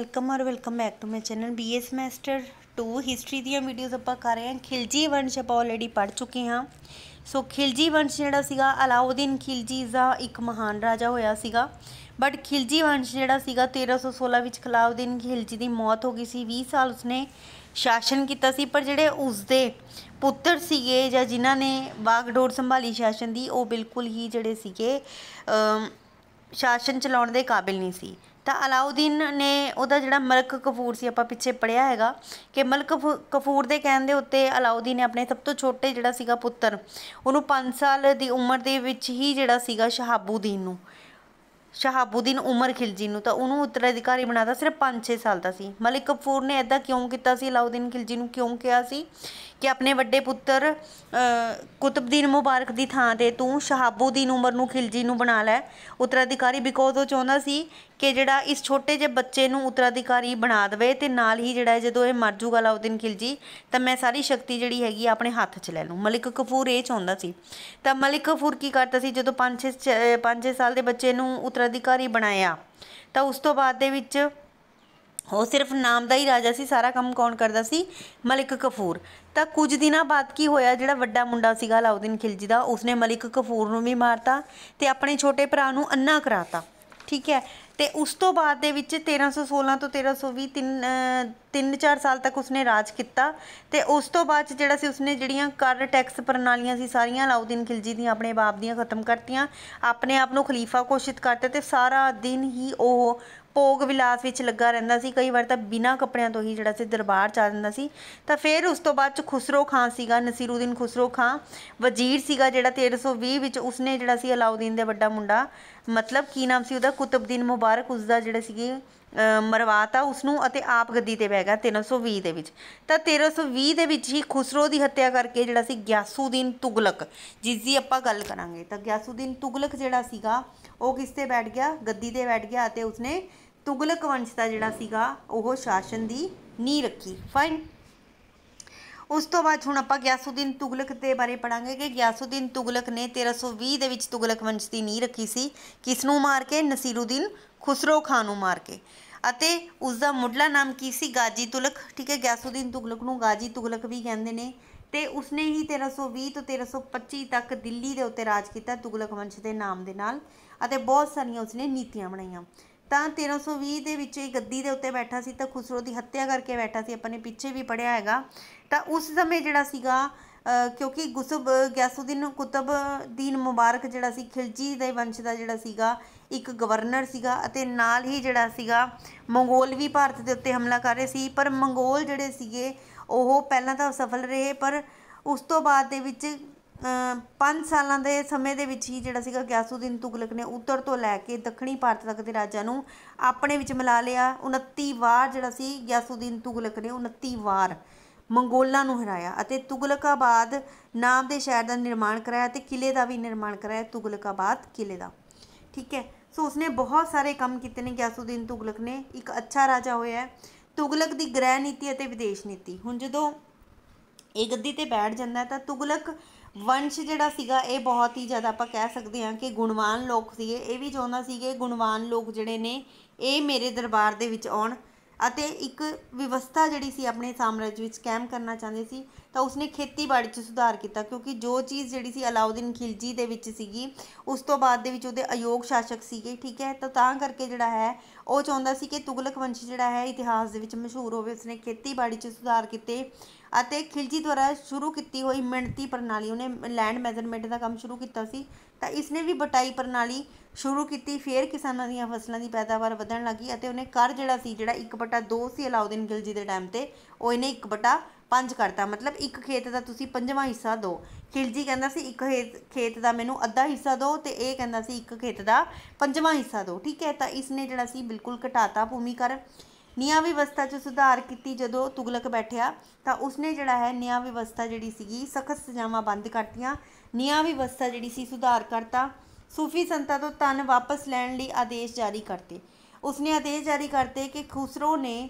welcome ਔਰ welcome back to my channel BA semester 2 history ਦੀਆਂ videos ਆਪਾਂ ਕਰ ਰਹੇ ਹਾਂ ਖਿਲਜੀ ਵੰਸ਼ ਆਪਾਂ ਆਲਰੇਡੀ ਪੜ ਚੁੱਕੇ ਹਾਂ ਸੋ ਖਿਲਜੀ ਵੰਸ਼ ਜਿਹੜਾ ਸੀਗਾ ਅਲਾਉਦੀਨ ਖਿਲਜੀ ਦਾ ਇੱਕ ਮਹਾਨ ਰਾਜਾ ਹੋਇਆ ਸੀਗਾ ਬਟ ਖਿਲਜੀ ਵੰਸ਼ ਜਿਹੜਾ ਸੀਗਾ 1316 ਵਿੱਚ ਖਲਾਉਦੀਨ ਖਿਲਜੀ ਦੀ ਮੌਤ ਹੋ ਗਈ ਸੀ 20 ਸਾਲ ਉਸਨੇ ਸ਼ਾਸਨ ਕੀਤਾ ਸੀ ਪਰ ਜਿਹੜੇ ਉਸਦੇ ਪੁੱਤਰ ਸੀਗੇ ਜਾਂ ਜਿਨ੍ਹਾਂ ਨੇ ਬਾਗਡੋਰ ਸੰਭਾਲੀ ਸ਼ਾਸਨ ਦੀ ਉਹ ਬਿਲਕੁਲ ਹੀ ਜਿਹੜੇ ਸੀਗੇ ਸ਼ਾਸਨ ਚਲਾਉਣ ਦੇ ਕਾਬਿਲ ਨਹੀਂ ਸੀ ਤਾਂ ਅਲਾਉਦੀਨ ਨੇ ਉਹਦਾ ਜਿਹੜਾ ਮਲਕ ਕਫੂਰ ਸੀ ਆਪਾਂ ਪਿੱਛੇ ਪੜਿਆ ਹੈਗਾ ਕਿ ਮਲਕ ਕਫੂਰ ਦੇ ਕਹਿਣ ਦੇ ਉੱਤੇ ਅਲਾਉਦੀਨ ਨੇ ਆਪਣੇ ਸਭ ਤੋਂ ਛੋਟੇ ਜਿਹੜਾ ਸੀਗਾ ਪੁੱਤਰ ਉਹਨੂੰ 5 ਸਾਲ ਦੀ ਉਮਰ ਦੇ ਵਿੱਚ ਹੀ ਜਿਹੜਾ ਸੀਗਾ ਸ਼ਹਾਬੂਦੀਨ ਨੂੰ ਸ਼ਹਾਬੂਦੀਨ ਉਮਰ ਖਿਲਜੀ ਨੂੰ ਤਾਂ ਉਹਨੂੰ ਉੱਤਰਾਧਿਕਾਰੀ ਬਣਾਤਾ ਸਿਰਫ 5-6 ਸਾਲ ਦਾ ਸੀ ਮਲਕ ਕਫੂਰ ਨੇ ਐਦਾਂ ਕਿਉਂ ਕੀਤਾ ਸੀ ਅਲਾਉਦੀਨ ਖਿਲਜੀ ਨੂੰ ਕਿਉਂ ਕਿਹਾ ਸੀ ਕਿ ਆਪਣੇ ਵੱਡੇ ਪੁੱਤਰ ਕੁਤਬਦੀਨ ਮੁਬਾਰਕ ਦੀ ਥਾਂ ਤੇ ਤੂੰ ਸ਼ਹਾਬੂਦੀਨ ਉਮਰ ਨੂੰ ਖਿਲਜੀ ਨੂੰ ਬਣਾ ਲੈ ਉੱਤਰਾਧਿਕਾਰੀ ਬਿਕੋਜ਼ ਉਹ ਚਾਹੁੰਦਾ ਸੀ ਕਿ ਜਿਹੜਾ ਇਸ ਛੋਟੇ ਜਿਹੇ ਬੱਚੇ ਨੂੰ ਉਤਰਾਧਿਕਾਰੀ ਬਣਾ ਦਵੇ ਤੇ ਨਾਲ ਹੀ ਜਿਹੜਾ ਜਦੋਂ ਇਹ ਮਰ ਜੂਗਾ ਲਾਉਦਿਨ ਖਿਲਜੀ ਤਾਂ ਮੈਂ ਸਾਰੀ ਸ਼ਕਤੀ ਜਿਹੜੀ ਹੈਗੀ ਆਪਣੇ ਹੱਥ 'ਚ ਲੈ ਲੂੰ ਮਲਿਕ ਕਫੂਰ ਇਹ ਚਾਹੁੰਦਾ ਸੀ ਤਾਂ ਮਲਿਕ ਕਫੂਰ ਕੀ ਕਰਦਾ ਸੀ ਜਦੋਂ 5 6 5 ਸਾਲ ਦੇ ਬੱਚੇ ਨੂੰ ਉਤਰਾਧਿਕਾਰੀ ਬਣਾਇਆ ਤਾਂ ਉਸ ਤੋਂ ਬਾਅਦ ਦੇ ਵਿੱਚ ਉਹ ਸਿਰਫ ਨਾਮ ਦਾ ਹੀ ਰਾਜਾ ਸੀ ਸਾਰਾ ਕੰਮ ਕੌਣ ਕਰਦਾ ਸੀ ਮਲਿਕ ਕਫੂਰ ਤਾਂ ਕੁਝ ਦਿਨਾਂ ਬਾਅਦ ਕੀ ਹੋਇਆ ਜਿਹੜਾ ਵੱਡਾ ਮੁੰਡਾ ਸੀਗਾ ਲਾਉਦਿਨ ਖਿਲਜੀ ਦਾ ਉਸਨੇ ਮਲਿਕ ਕਫੂਰ ਨੂੰ ਵੀ ਮਾਰਤਾ ਤੇ ਆਪਣੇ ਛੋਟੇ ਭਰਾ ਨੂੰ ਅੰਨਾ ਕਰਾਤਾ ਠੀਕ ਹੈ ਤੇ ਉਸ ਤੋਂ ਬਾਅਦ ਦੇ ਵਿੱਚ 1316 ਤੋਂ 1320 ਤਿੰਨ ਤਿੰਨ ਚਾਰ ਸਾਲ ਤੱਕ ਉਸਨੇ ਰਾਜ ਕੀਤਾ ਤੇ ਉਸ ਤੋਂ ਬਾਅਦ ਜਿਹੜਾ ਸੀ ਉਸਨੇ ਜਿਹੜੀਆਂ ਕਰ ਟੈਕਸ ਪ੍ਰਣਾਲੀਆਂ ਸੀ ਸਾਰੀਆਂ ਅਲਾਉਦੀਨ ਖਿਲਜੀ ਦੀਆਂ ਆਪਣੇ ਬਾਪ ਦੀਆਂ ਖਤਮ ਕਰਤੀਆਂ ਆਪਣੇ ਆਪ ਨੂੰ ਖਲੀਫਾ ਘੋਸ਼ਿਤ ਕਰਤਾ ਤੇ ਸਾਰਾ ਦਿਨ ਹੀ ਉਹ ਭੋਗ ਵਿਲਾਸ ਵਿੱਚ ਲੱਗਾ ਰਹਿੰਦਾ ਸੀ ਕਈ ਵਾਰ ਤਾਂ ਬਿਨਾਂ ਕੱਪੜਿਆਂ ਤੋਂ ਹੀ ਜਿਹੜਾ ਸੀ ਦਰਬਾਰ ਚਾ ਜਾਂਦਾ ਸੀ ਤਾਂ ਫਿਰ ਉਸ ਤੋਂ ਬਾਅਦ ਚ ਖੁਸਰੋ ਖਾਨ ਸੀਗਾ ਨਸੀਰਉਦੀਨ ਖੁਸਰੋ ਖਾਨ ਵਜ਼ੀਰ ਸੀਗਾ ਜਿਹੜਾ 1320 ਵਿੱਚ ਉਸਨੇ ਜਿਹੜਾ ਸੀ ਅਲਾਉਦੀਨ ਦੇ ਵੱਡਾ ਮੁੰਡਾ ਮਤਲਬ ਕੀ ਨਾਮ ਸੀ ਉਹਦਾ ਕੁਤਬਦੀਨ ਮੁਬਾਰਕ ਉਸ ਦਾ ਜਿਹੜਾ ਸੀਗੀ ਮਰਵਾਤਾ ਉਸ ਨੂੰ ਅਤੇ ਆਪ ਗੱਦੀ ਤੇ ਬਹਿ ਗਿਆ 1320 ਦੇ ਵਿੱਚ ਤਾਂ 1320 ਦੇ ਵਿੱਚ ਹੀ ਖੁਸਰੋ ਦੀ ਹੱਤਿਆ ਕਰਕੇ ਜਿਹੜਾ ਸੀ ਗਿਆਸੂਦੀਨ ਤੁਗਲਕ ਜਿਸ ਦੀ ਆਪਾਂ ਗੱਲ ਕਰਾਂਗੇ ਤਾਂ ਗਿਆਸੂਦੀਨ ਤੁਗਲਕ ਜਿਹੜਾ ਸੀਗਾ ਉਹ ਕਿਸ ਤੇ ਬੈਠ ਗਿਆ ਗੱਦੀ ਤੇ ਬੈਠ ਗਿਆ ਅਤੇ ਉਸਨੇ ਤੁਗਲਕ ਵੰਸ਼ ਦਾ ਜਿਹੜਾ ਸੀਗਾ ਉਹ ਸ਼ਾਸਨ ਦੀ ਨੀ ਰੱਖੀ ਫਾਈਨ ਉਸ ਤੋਂ ਬਾਅਦ ਹੁਣ ਆਪਾਂ ਗਿਆਸੂਦੀਨ ਤੁਗਲਕ ਦੇ ਬਾਰੇ ਪੜਾਂਗੇ ਕਿ ਗਿਆਸੂਦੀਨ ਤੁਗਲਕ ਨੇ 1320 ਦੇ ਵਿੱਚ ਤੁਗਲਕ ਵੰਸ਼ ਦੀ ਨੀਂਹ ਰੱਖੀ ਸੀ ਕਿਸ ਨੂੰ ਮਾਰ ਕੇ ਨਸੀਰੂਦੀਨ ਖੁਸਰੋ ਖਾਨ ਨੂੰ ਮਾਰ ਕੇ ਅਤੇ ਉਸ ਦਾ ਮੁੱਢਲਾ ਨਾਮ ਕੀ ਸੀ ਗਾਜੀ ਤੁਲਕ ਠੀਕ ਹੈ ਗੈਸੂਦੀਨ ਤੁਗਲਕ ਨੂੰ ਗਾਜੀ ਤੁਗਲਕ ਵੀ ਕਹਿੰਦੇ ਨੇ ਤੇ ਉਸਨੇ ਹੀ 1320 ਤੋਂ 1325 ਤੱਕ ਦਿੱਲੀ ਦੇ ਉੱਤੇ ਰਾਜ ਕੀਤਾ ਤੁਗਲਕ ਵੰਸ਼ ਦੇ ਨਾਮ ਦੇ ਨਾਲ ਅਤੇ ਬਹੁਤ ਸਾਰੀਆਂ ਉਸਨੇ ਨੀਤੀਆਂ ਬਣਾਈਆਂ ਤਾਂ 1320 ਦੇ ਵਿੱਚ ਇਹ ਗੱਦੀ ਦੇ ਉੱਤੇ ਬੈਠਾ ਸੀ ਤਾਂ ਖੁਸਰੋ ਦੀ ਹੱਤਿਆ ਕਰਕੇ ਬੈਠਾ ਸੀ ਆਪਾਂ ਨੇ ਪਿੱਛੇ ਵੀ ਪੜਿਆ ਹੈਗਾ ਤਾਂ ਉਸ ਸਮੇਂ ਜਿਹੜਾ ਸੀਗਾ ਕਿਉਂਕਿ ਗੁਸਬ ਗਿਆਸੂਦੀਨ ਕੁਤਬਦੀਨ ਮੁਬਾਰਕ ਜਿਹੜਾ ਸੀ ਖਿਲਜੀ ਦੇ ਵੰਸ਼ ਦਾ ਜਿਹੜਾ ਸੀਗਾ ਇੱਕ ਗਵਰਨਰ ਸੀਗਾ ਅਤੇ ਨਾਲ ਹੀ ਜਿਹੜਾ ਸੀਗਾ ਮੰਗੋਲ ਵੀ ਭਾਰਤ ਦੇ ਉੱਤੇ ਹਮਲਾ ਕਰ ਰਹੇ ਸੀ ਪਰ ਮੰਗੋਲ ਜਿਹੜੇ ਸੀਗੇ ਉਹ ਪਹਿਲਾਂ ਤਾਂ ਸਫਲ ਰਹੇ ਪਰ ਉਸ ਤੋਂ ਬਾਅਦ ਦੇ ਵਿੱਚ 5 ਸਾਲਾਂ ਦੇ ਸਮੇਂ ਦੇ ਵਿੱਚ ਹੀ ਜਿਹੜਾ ਸੀਗਾ ਗਿਆਸੂਦੀਨ ਤੁਗਲਕ ਨੇ ਉੱਤਰ ਤੋਂ ਲੈ ਕੇ ਦੱਖਣੀ ਭਾਰਤ ਤੱਕ ਦੇ ਰਾਜਾਂ ਨੂੰ ਆਪਣੇ ਵਿੱਚ ਮਿਲਾ ਲਿਆ 29 ਵਾਰ ਜਿਹੜਾ ਸੀ ਗਿਆਸੂਦੀਨ ਤੁਗਲਕ ਨੇ 29 ਵਾਰ ਮੰਗੋਲਾਂ ਨੂੰ ਹਰਾਇਆ ਅਤੇ ਤੁਗਲਕਾਬਾਦ ਨਾਮ ਦੇ ਸ਼ਹਿਰ ਦਾ ਨਿਰਮਾਣ ਕਰਾਇਆ ਤੇ ਕਿਲੇ ਦਾ ਵੀ ਨਿਰਮਾਣ ਕਰਾਇਆ ਤੁਗਲਕਾਬਾਦ ਕਿਲੇ ਦਾ ਠੀਕ ਹੈ ਸੋ ਉਸਨੇ ਬਹੁਤ ਸਾਰੇ ਕੰਮ ਕੀਤੇ ਨੇ ਗਿਆਸੂਦੀਨ ਤੁਗਲਕ ਨੇ ਇੱਕ ਅੱਛਾ ਰਾਜਾ ਹੋਇਆ ਤੁਗਲਕ ਦੀ ਗ੍ਰਹਿ ਨੀਤੀ ਅਤੇ ਵਿਦੇਸ਼ ਨੀਤੀ ਹੁਣ ਜਦੋਂ ਇਹ ਗੱਦੀ ਤੇ ਬੈਠ ਜਾਂਦਾ ਤਾਂ ਤੁਗਲਕ ਵੰਸ਼ ਜਿਹੜਾ ਸੀਗਾ ਇਹ ਬਹੁਤ ਹੀ ਜ਼ਿਆਦਾ ਆਪਾਂ ਕਹਿ ਸਕਦੇ ਹਾਂ ਕਿ ਗੁਣਵਾਨ ਲੋਕ ਸੀਗੇ ਇਹ ਵੀ ਚਾਹੁੰਦਾ ਸੀਗੇ ਗੁਣਵਾਨ ਲੋਕ ਜਿਹੜੇ ਨੇ ਇਹ ਮੇਰੇ ਦਰਬਾਰ ਦੇ ਵਿੱਚ ਆਉਣ ਅਤੇ ਇੱਕ ਵਿਵਸਥਾ ਜਿਹੜੀ ਸੀ ਆਪਣੇ ਸਾਮਰਾਜ ਵਿੱਚ ਕਾਇਮ ਕਰਨਾ ਚਾਹੁੰਦੇ ਸੀ ਤਾਂ ਉਸਨੇ ਖੇਤੀਬਾੜੀ 'ਚ ਸੁਧਾਰ ਕੀਤਾ ਕਿਉਂਕਿ ਜੋ ਚੀਜ਼ ਜਿਹੜੀ ਸੀ ਅਲਾਉਦੀਨ ਖਿਲਜੀ ਦੇ ਵਿੱਚ ਸੀਗੀ ਉਸ ਤੋਂ ਬਾਅਦ ਦੇ ਵਿੱਚ ਉਹਦੇ ਅਯੋਗ ਸ਼ਾਸਕ ਸੀਗੇ ਠੀਕ ਹੈ ਤਾਂ ਤਾਂ ਕਰਕੇ ਜਿਹੜਾ ਹੈ ਉਹ ਚਾਹੁੰਦਾ ਸੀ ਕਿ ਤੁਗਲਕ ਵੰਸ਼ ਜਿਹੜਾ ਹੈ ਇਤਿਹਾਸ ਦੇ ਵਿੱਚ ਮਸ਼ਹੂਰ ਹੋਵੇ ਉਸਨੇ ਖੇਤੀਬਾੜੀ 'ਚ ਸੁਧਾਰ ਕੀਤੇ ਅਤੇ ਖਿਲਜੀ ਦੁਆਰਾ ਸ਼ੁਰੂ ਕੀਤੀ ਹੋਈ ਮਿਣਤੀ ਪ੍ਰਣਾਲੀ ਉਹਨੇ ਲੈਂਡ ਮੈਜ਼ਰਮੈਂਟ ਦਾ ਕੰਮ ਸ਼ੁਰੂ ਕੀਤਾ ਸੀ ਤਾਂ ਇਸਨੇ ਵੀ ਬਟਾਈ ਪ੍ਰਣਾਲੀ ਸ਼ੁਰੂ ਕੀਤੀ ਫਿਰ ਕਿਸਾਨਾਂ ਦੀਆਂ ਫਸਲਾਂ ਦੀ ਪੈਦਾਵਾਰ ਵਧਣ ਲੱਗੀ ਅਤੇ ਉਹਨੇ ਕਰ ਜਿਹੜਾ ਸੀ ਜਿਹੜਾ 1/2 ਸੀ ਅਲਾਉਦੀਨ ਗਿਲਜੀ ਦੇ ਟਾਈਮ ਤੇ ਉਹ ਇਹਨੇ 1/5 ਕਰਤਾ ਮਤਲਬ ਇੱਕ ਖੇਤ ਦਾ ਤੁਸੀਂ ਪੰਜਵਾਂ ਹਿੱਸਾ ਦਿਓ ਖਿਲਜੀ ਕਹਿੰਦਾ ਸੀ ਇੱਕ ਖੇਤ ਦਾ ਮੈਨੂੰ ਅੱਧਾ ਹਿੱਸਾ ਦਿਓ ਤੇ ਇਹ ਕਹਿੰਦਾ ਸੀ ਇੱਕ ਖੇਤ ਦਾ ਪੰਜਵਾਂ ਹਿੱਸਾ ਦਿਓ ਠੀਕ ਹੈ ਤਾਂ ਇਸਨੇ ਜਿਹੜਾ ਸੀ ਬਿਲਕੁਲ ਘਟਾਤਾ ਭੂਮੀ ਕਰ ਨਿਆਂ ਵਿਵਸਥਾ 'ਚ ਸੁਧਾਰ ਕੀਤੀ ਜਦੋਂ ਤੁਗਲਕ ਬੈਠਿਆ ਤਾਂ ਉਸਨੇ ਜਿਹੜਾ ਹੈ ਨਿਆਂ ਵਿਵਸਥਾ ਜਿਹੜੀ ਸੀਗੀ ਸਖਤ ਸਜ਼ਾਵਾਂ ਬੰਦ ਕਰਤੀਆਂ ਨਿਆਂ ਵਿਵਸਥਾ ਜਿਹੜੀ ਸੀ ਸੁਧਾਰ ਕਰਤਾ ਸੂਫੀ ਸੰਤਾਂ ਤੋਂ ਤਨ ਵਾਪਸ ਲੈਣ ਲਈ ਆਦੇਸ਼ ਜਾਰੀ ਕਰਤੇ ਉਸਨੇ ਆਦੇਸ਼ ਜਾਰੀ ਕਰਤੇ ਕਿ ਖੁਸਰੋ ਨੇ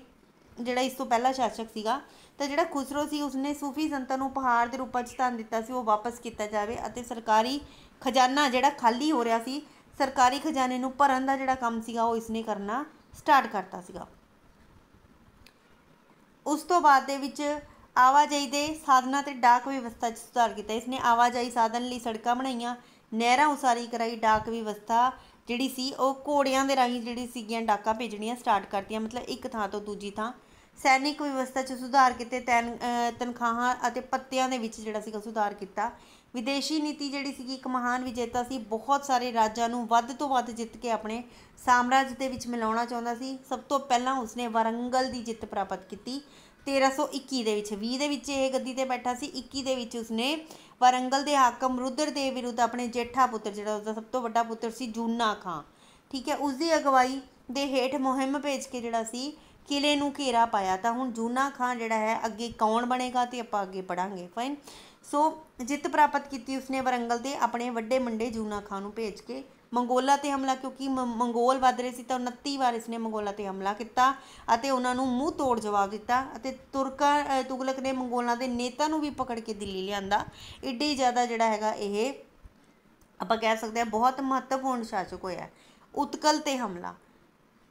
ਜਿਹੜਾ ਇਸ ਤੋਂ ਪਹਿਲਾ ਸ਼ਾਸਕ ਸੀਗਾ ਤਾਂ ਜਿਹੜਾ ਖੁਸਰੋ ਸੀ ਉਸਨੇ ਸੂਫੀ ਸੰਤਾਂ ਨੂੰ ਪਹਾੜ ਦੇ ਰੂਪਾਂ 'ਚ ਧਨ ਦਿੱਤਾ ਸੀ ਉਹ ਵਾਪਸ ਕੀਤਾ ਜਾਵੇ ਅਤੇ ਸਰਕਾਰੀ ਖਜ਼ਾਨਾ ਜਿਹੜਾ ਖਾਲੀ ਹੋ ਰਿਹਾ ਸੀ ਸਰਕਾਰੀ ਖਜ਼ਾਨੇ ਨੂੰ ਭਰਨ ਦਾ ਜਿਹੜਾ ਕੰਮ ਸੀਗਾ ਉਹ ਇਸਨੇ ਕਰਨਾ ਸਟਾਰਟ ਕਰਤਾ ਸੀਗਾ ਉਸ ਤੋਂ ਬਾਅਦ ਦੇ ਵਿੱਚ ਆਵਾਜਾਈ ਦੇ ਸਾਧਨਾਂ ਤੇ ਡਾਕ ਵਿਵਸਥਾ 'ਚ ਸੁਧਾਰ ਕੀਤਾ ਇਸ ਨੇ ਆਵਾਜਾਈ ਸਾਧਨ ਲਈ ਸੜਕਾਂ ਬਣਾਈਆਂ ਨਹਿਰਾਂ ਉਸਾਰੀ ਕਰਾਈ ਡਾਕ ਵਿਵਸਥਾ ਜਿਹੜੀ ਸੀ ਉਹ ਘੋੜਿਆਂ ਦੇ ਰਾਹੀਂ ਜਿਹੜੀ ਸੀਗੀਆਂ ਡਾਕਾਂ ਭੇਜਣੀਆਂ ਸਟਾਰਟ ਕਰਤੀਆਂ ਮਤਲਬ ਇੱਕ ਥਾਂ ਤੋਂ ਦੂਜੀ ਥਾਂ ਸੈਨਿਕ ਵਿਵਸਥਾ 'ਚ ਸੁਧਾਰ ਕੀਤੇ ਤਨਖਾਹਾਂ ਅਤੇ ਪੱਤਿਆਂ ਦੇ ਵਿੱਚ ਜਿਹੜਾ ਸੀਗਾ ਸੁਧਾਰ ਕੀਤਾ ਵਿਦੇਸ਼ੀ ਨੀਤੀ ਜਿਹੜੀ ਸੀਗੀ ਇੱਕ ਮਹਾਨ ਵਿਜੇਤਾ ਸੀ ਬਹੁਤ ਸਾਰੇ ਰਾਜਾਂ ਨੂੰ ਵੱਧ ਤੋਂ ਵੱਧ ਜਿੱਤ ਕੇ ਆਪਣੇ ਸਾਮਰਾਜ ਦੇ ਵਿੱਚ ਮਿਲਾਉਣਾ ਚਾਹੁੰਦਾ ਸੀ ਸਭ ਤੋਂ ਪਹਿਲਾਂ ਉਸਨੇ ਵਰੰਗਲ ਦੀ ਜਿੱਤ ਪ੍ਰਾਪਤ ਕੀਤੀ 1321 ਦੇ ਵਿੱਚ 20 ਦੇ ਵਿੱਚ ਇਹ ਗੱਦੀ ਤੇ ਬੈਠਾ ਸੀ 21 ਦੇ ਵਿੱਚ ਉਸਨੇ ਵਰੰਗਲ ਦੇ ਹਾਕਮ ਰੁਦਰ ਦੇ ਵਿਰੁੱਧ ਆਪਣੇ ਜੇਠਾ ਪੁੱਤਰ ਜਿਹੜਾ ਉਸਦਾ ਸਭ ਤੋਂ ਵੱਡਾ ਪੁੱਤਰ ਸੀ ਜੂਨਾ ਖਾਂ ਠੀਕ ਹੈ ਉਸ ਦੀ ਅਗਵਾਈ ਦੇ ਹੇਠ ਮੁਹਿੰਮ ਭੇਜ ਕੇ ਜਿਹੜਾ ਸੀ ਕਿਲੇ ਨੂੰ ਘੇਰਾ ਪਾਇਆ ਤਾਂ ਹੁਣ ਜੂਨਾ ਖਾਂ ਜਿਹੜਾ ਹੈ ਅੱਗੇ ਕੌਣ ਬਣੇਗਾ ਤੇ ਆਪਾਂ ਅੱਗੇ ਪੜਾਂਗੇ ਫਾਈਨ ਸੋ ਜਿੱਤ ਪ੍ਰਾਪਤ ਕੀਤੀ ਉਸਨੇ ਵਰੰਗਲ ਦੇ ਆਪਣੇ ਵੱਡੇ ਮੁੰਡੇ ਜੂਨਾ ਖਾਨ ਨੂੰ ਭੇਜ ਕੇ ਮੰਗੋਲਾ ਤੇ ਹਮਲਾ ਕਿਉਂਕਿ ਮੰਗੋਲ ਵਧ ਰਹੇ ਸੀ ਤਾਂ 29 ਵਾਰ ਇਸਨੇ ਮੰਗੋਲਾ ਤੇ ਹਮਲਾ ਕੀਤਾ ਅਤੇ ਉਹਨਾਂ ਨੂੰ ਮੂੰਹ ਤੋੜ ਜਵਾਬ ਦਿੱਤਾ ਅਤੇ ਤੁਰਕਾ ਤੁਗਲਕ ਨੇ ਮੰਗੋਲਾਂ ਦੇ ਨੇਤਾ ਨੂੰ ਵੀ ਪਕੜ ਕੇ ਦਿੱਲੀ ਲਿਆਂਦਾ ਏਡੀ ਜ਼ਿਆਦਾ ਜਿਹੜਾ ਹੈਗਾ ਇਹ ਆਪਾਂ ਕਹਿ ਸਕਦੇ ਹਾਂ ਬਹੁਤ ਮਹੱਤਵਪੂਰਨ ਸ਼ਾਸਕ ਹੋਇਆ ਉਤਕਲ ਤੇ ਹਮਲਾ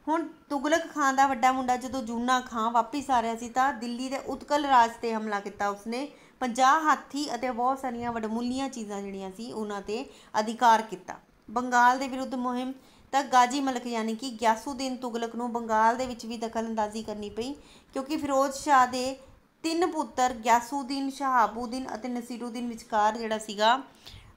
ਹੁਣ ਤੁਗਲਕ ਖਾਨ ਦਾ ਵੱਡਾ ਮੁੰਡਾ ਜਦੋਂ ਜੂਨਾ ਖਾਨ ਵਾਪਸ ਆ ਰਿਹਾ ਸੀ ਤਾਂ ਦਿੱਲੀ ਦੇ ਉਤਕਲ ਰਾਜ ਤੇ ਹਮਲਾ ਕੀਤਾ ਉਸਨੇ 50 ਹਾਥੀ ਅਤੇ ਬਹੁਤ ਸਾਰੀਆਂ ਵਡਮੁੱਲੀਆਂ ਚੀਜ਼ਾਂ ਜਿਹੜੀਆਂ ਸੀ ਉਹਨਾਂ ਤੇ ਅਧਿਕਾਰ ਕੀਤਾ ਬੰਗਾਲ ਦੇ ਵਿਰੁੱਧ ਮੁਹਿੰਮ ਤਾਂ ਗਾਜੀ ਮਲਕ ਯਾਨੀ ਕਿ ਗਿਆਸੂਦੀਨ ਤੁਗਲਕ ਨੂੰ ਬੰਗਾਲ ਦੇ ਵਿੱਚ ਵੀ ਦਖਲਅੰਦਾਜ਼ੀ ਕਰਨੀ ਪਈ ਕਿਉਂਕਿ ਫਿਰੋਜ਼ ਸ਼ਾਹ ਦੇ ਤਿੰਨ ਪੁੱਤਰ ਗਿਆਸੂਦੀਨ ਸ਼ਹਾਬੂਦੀਨ ਅਤੇ ਨਸੀਰੂਦੀਨ ਵਿਚਕਾਰ ਜਿਹੜਾ ਸੀਗਾ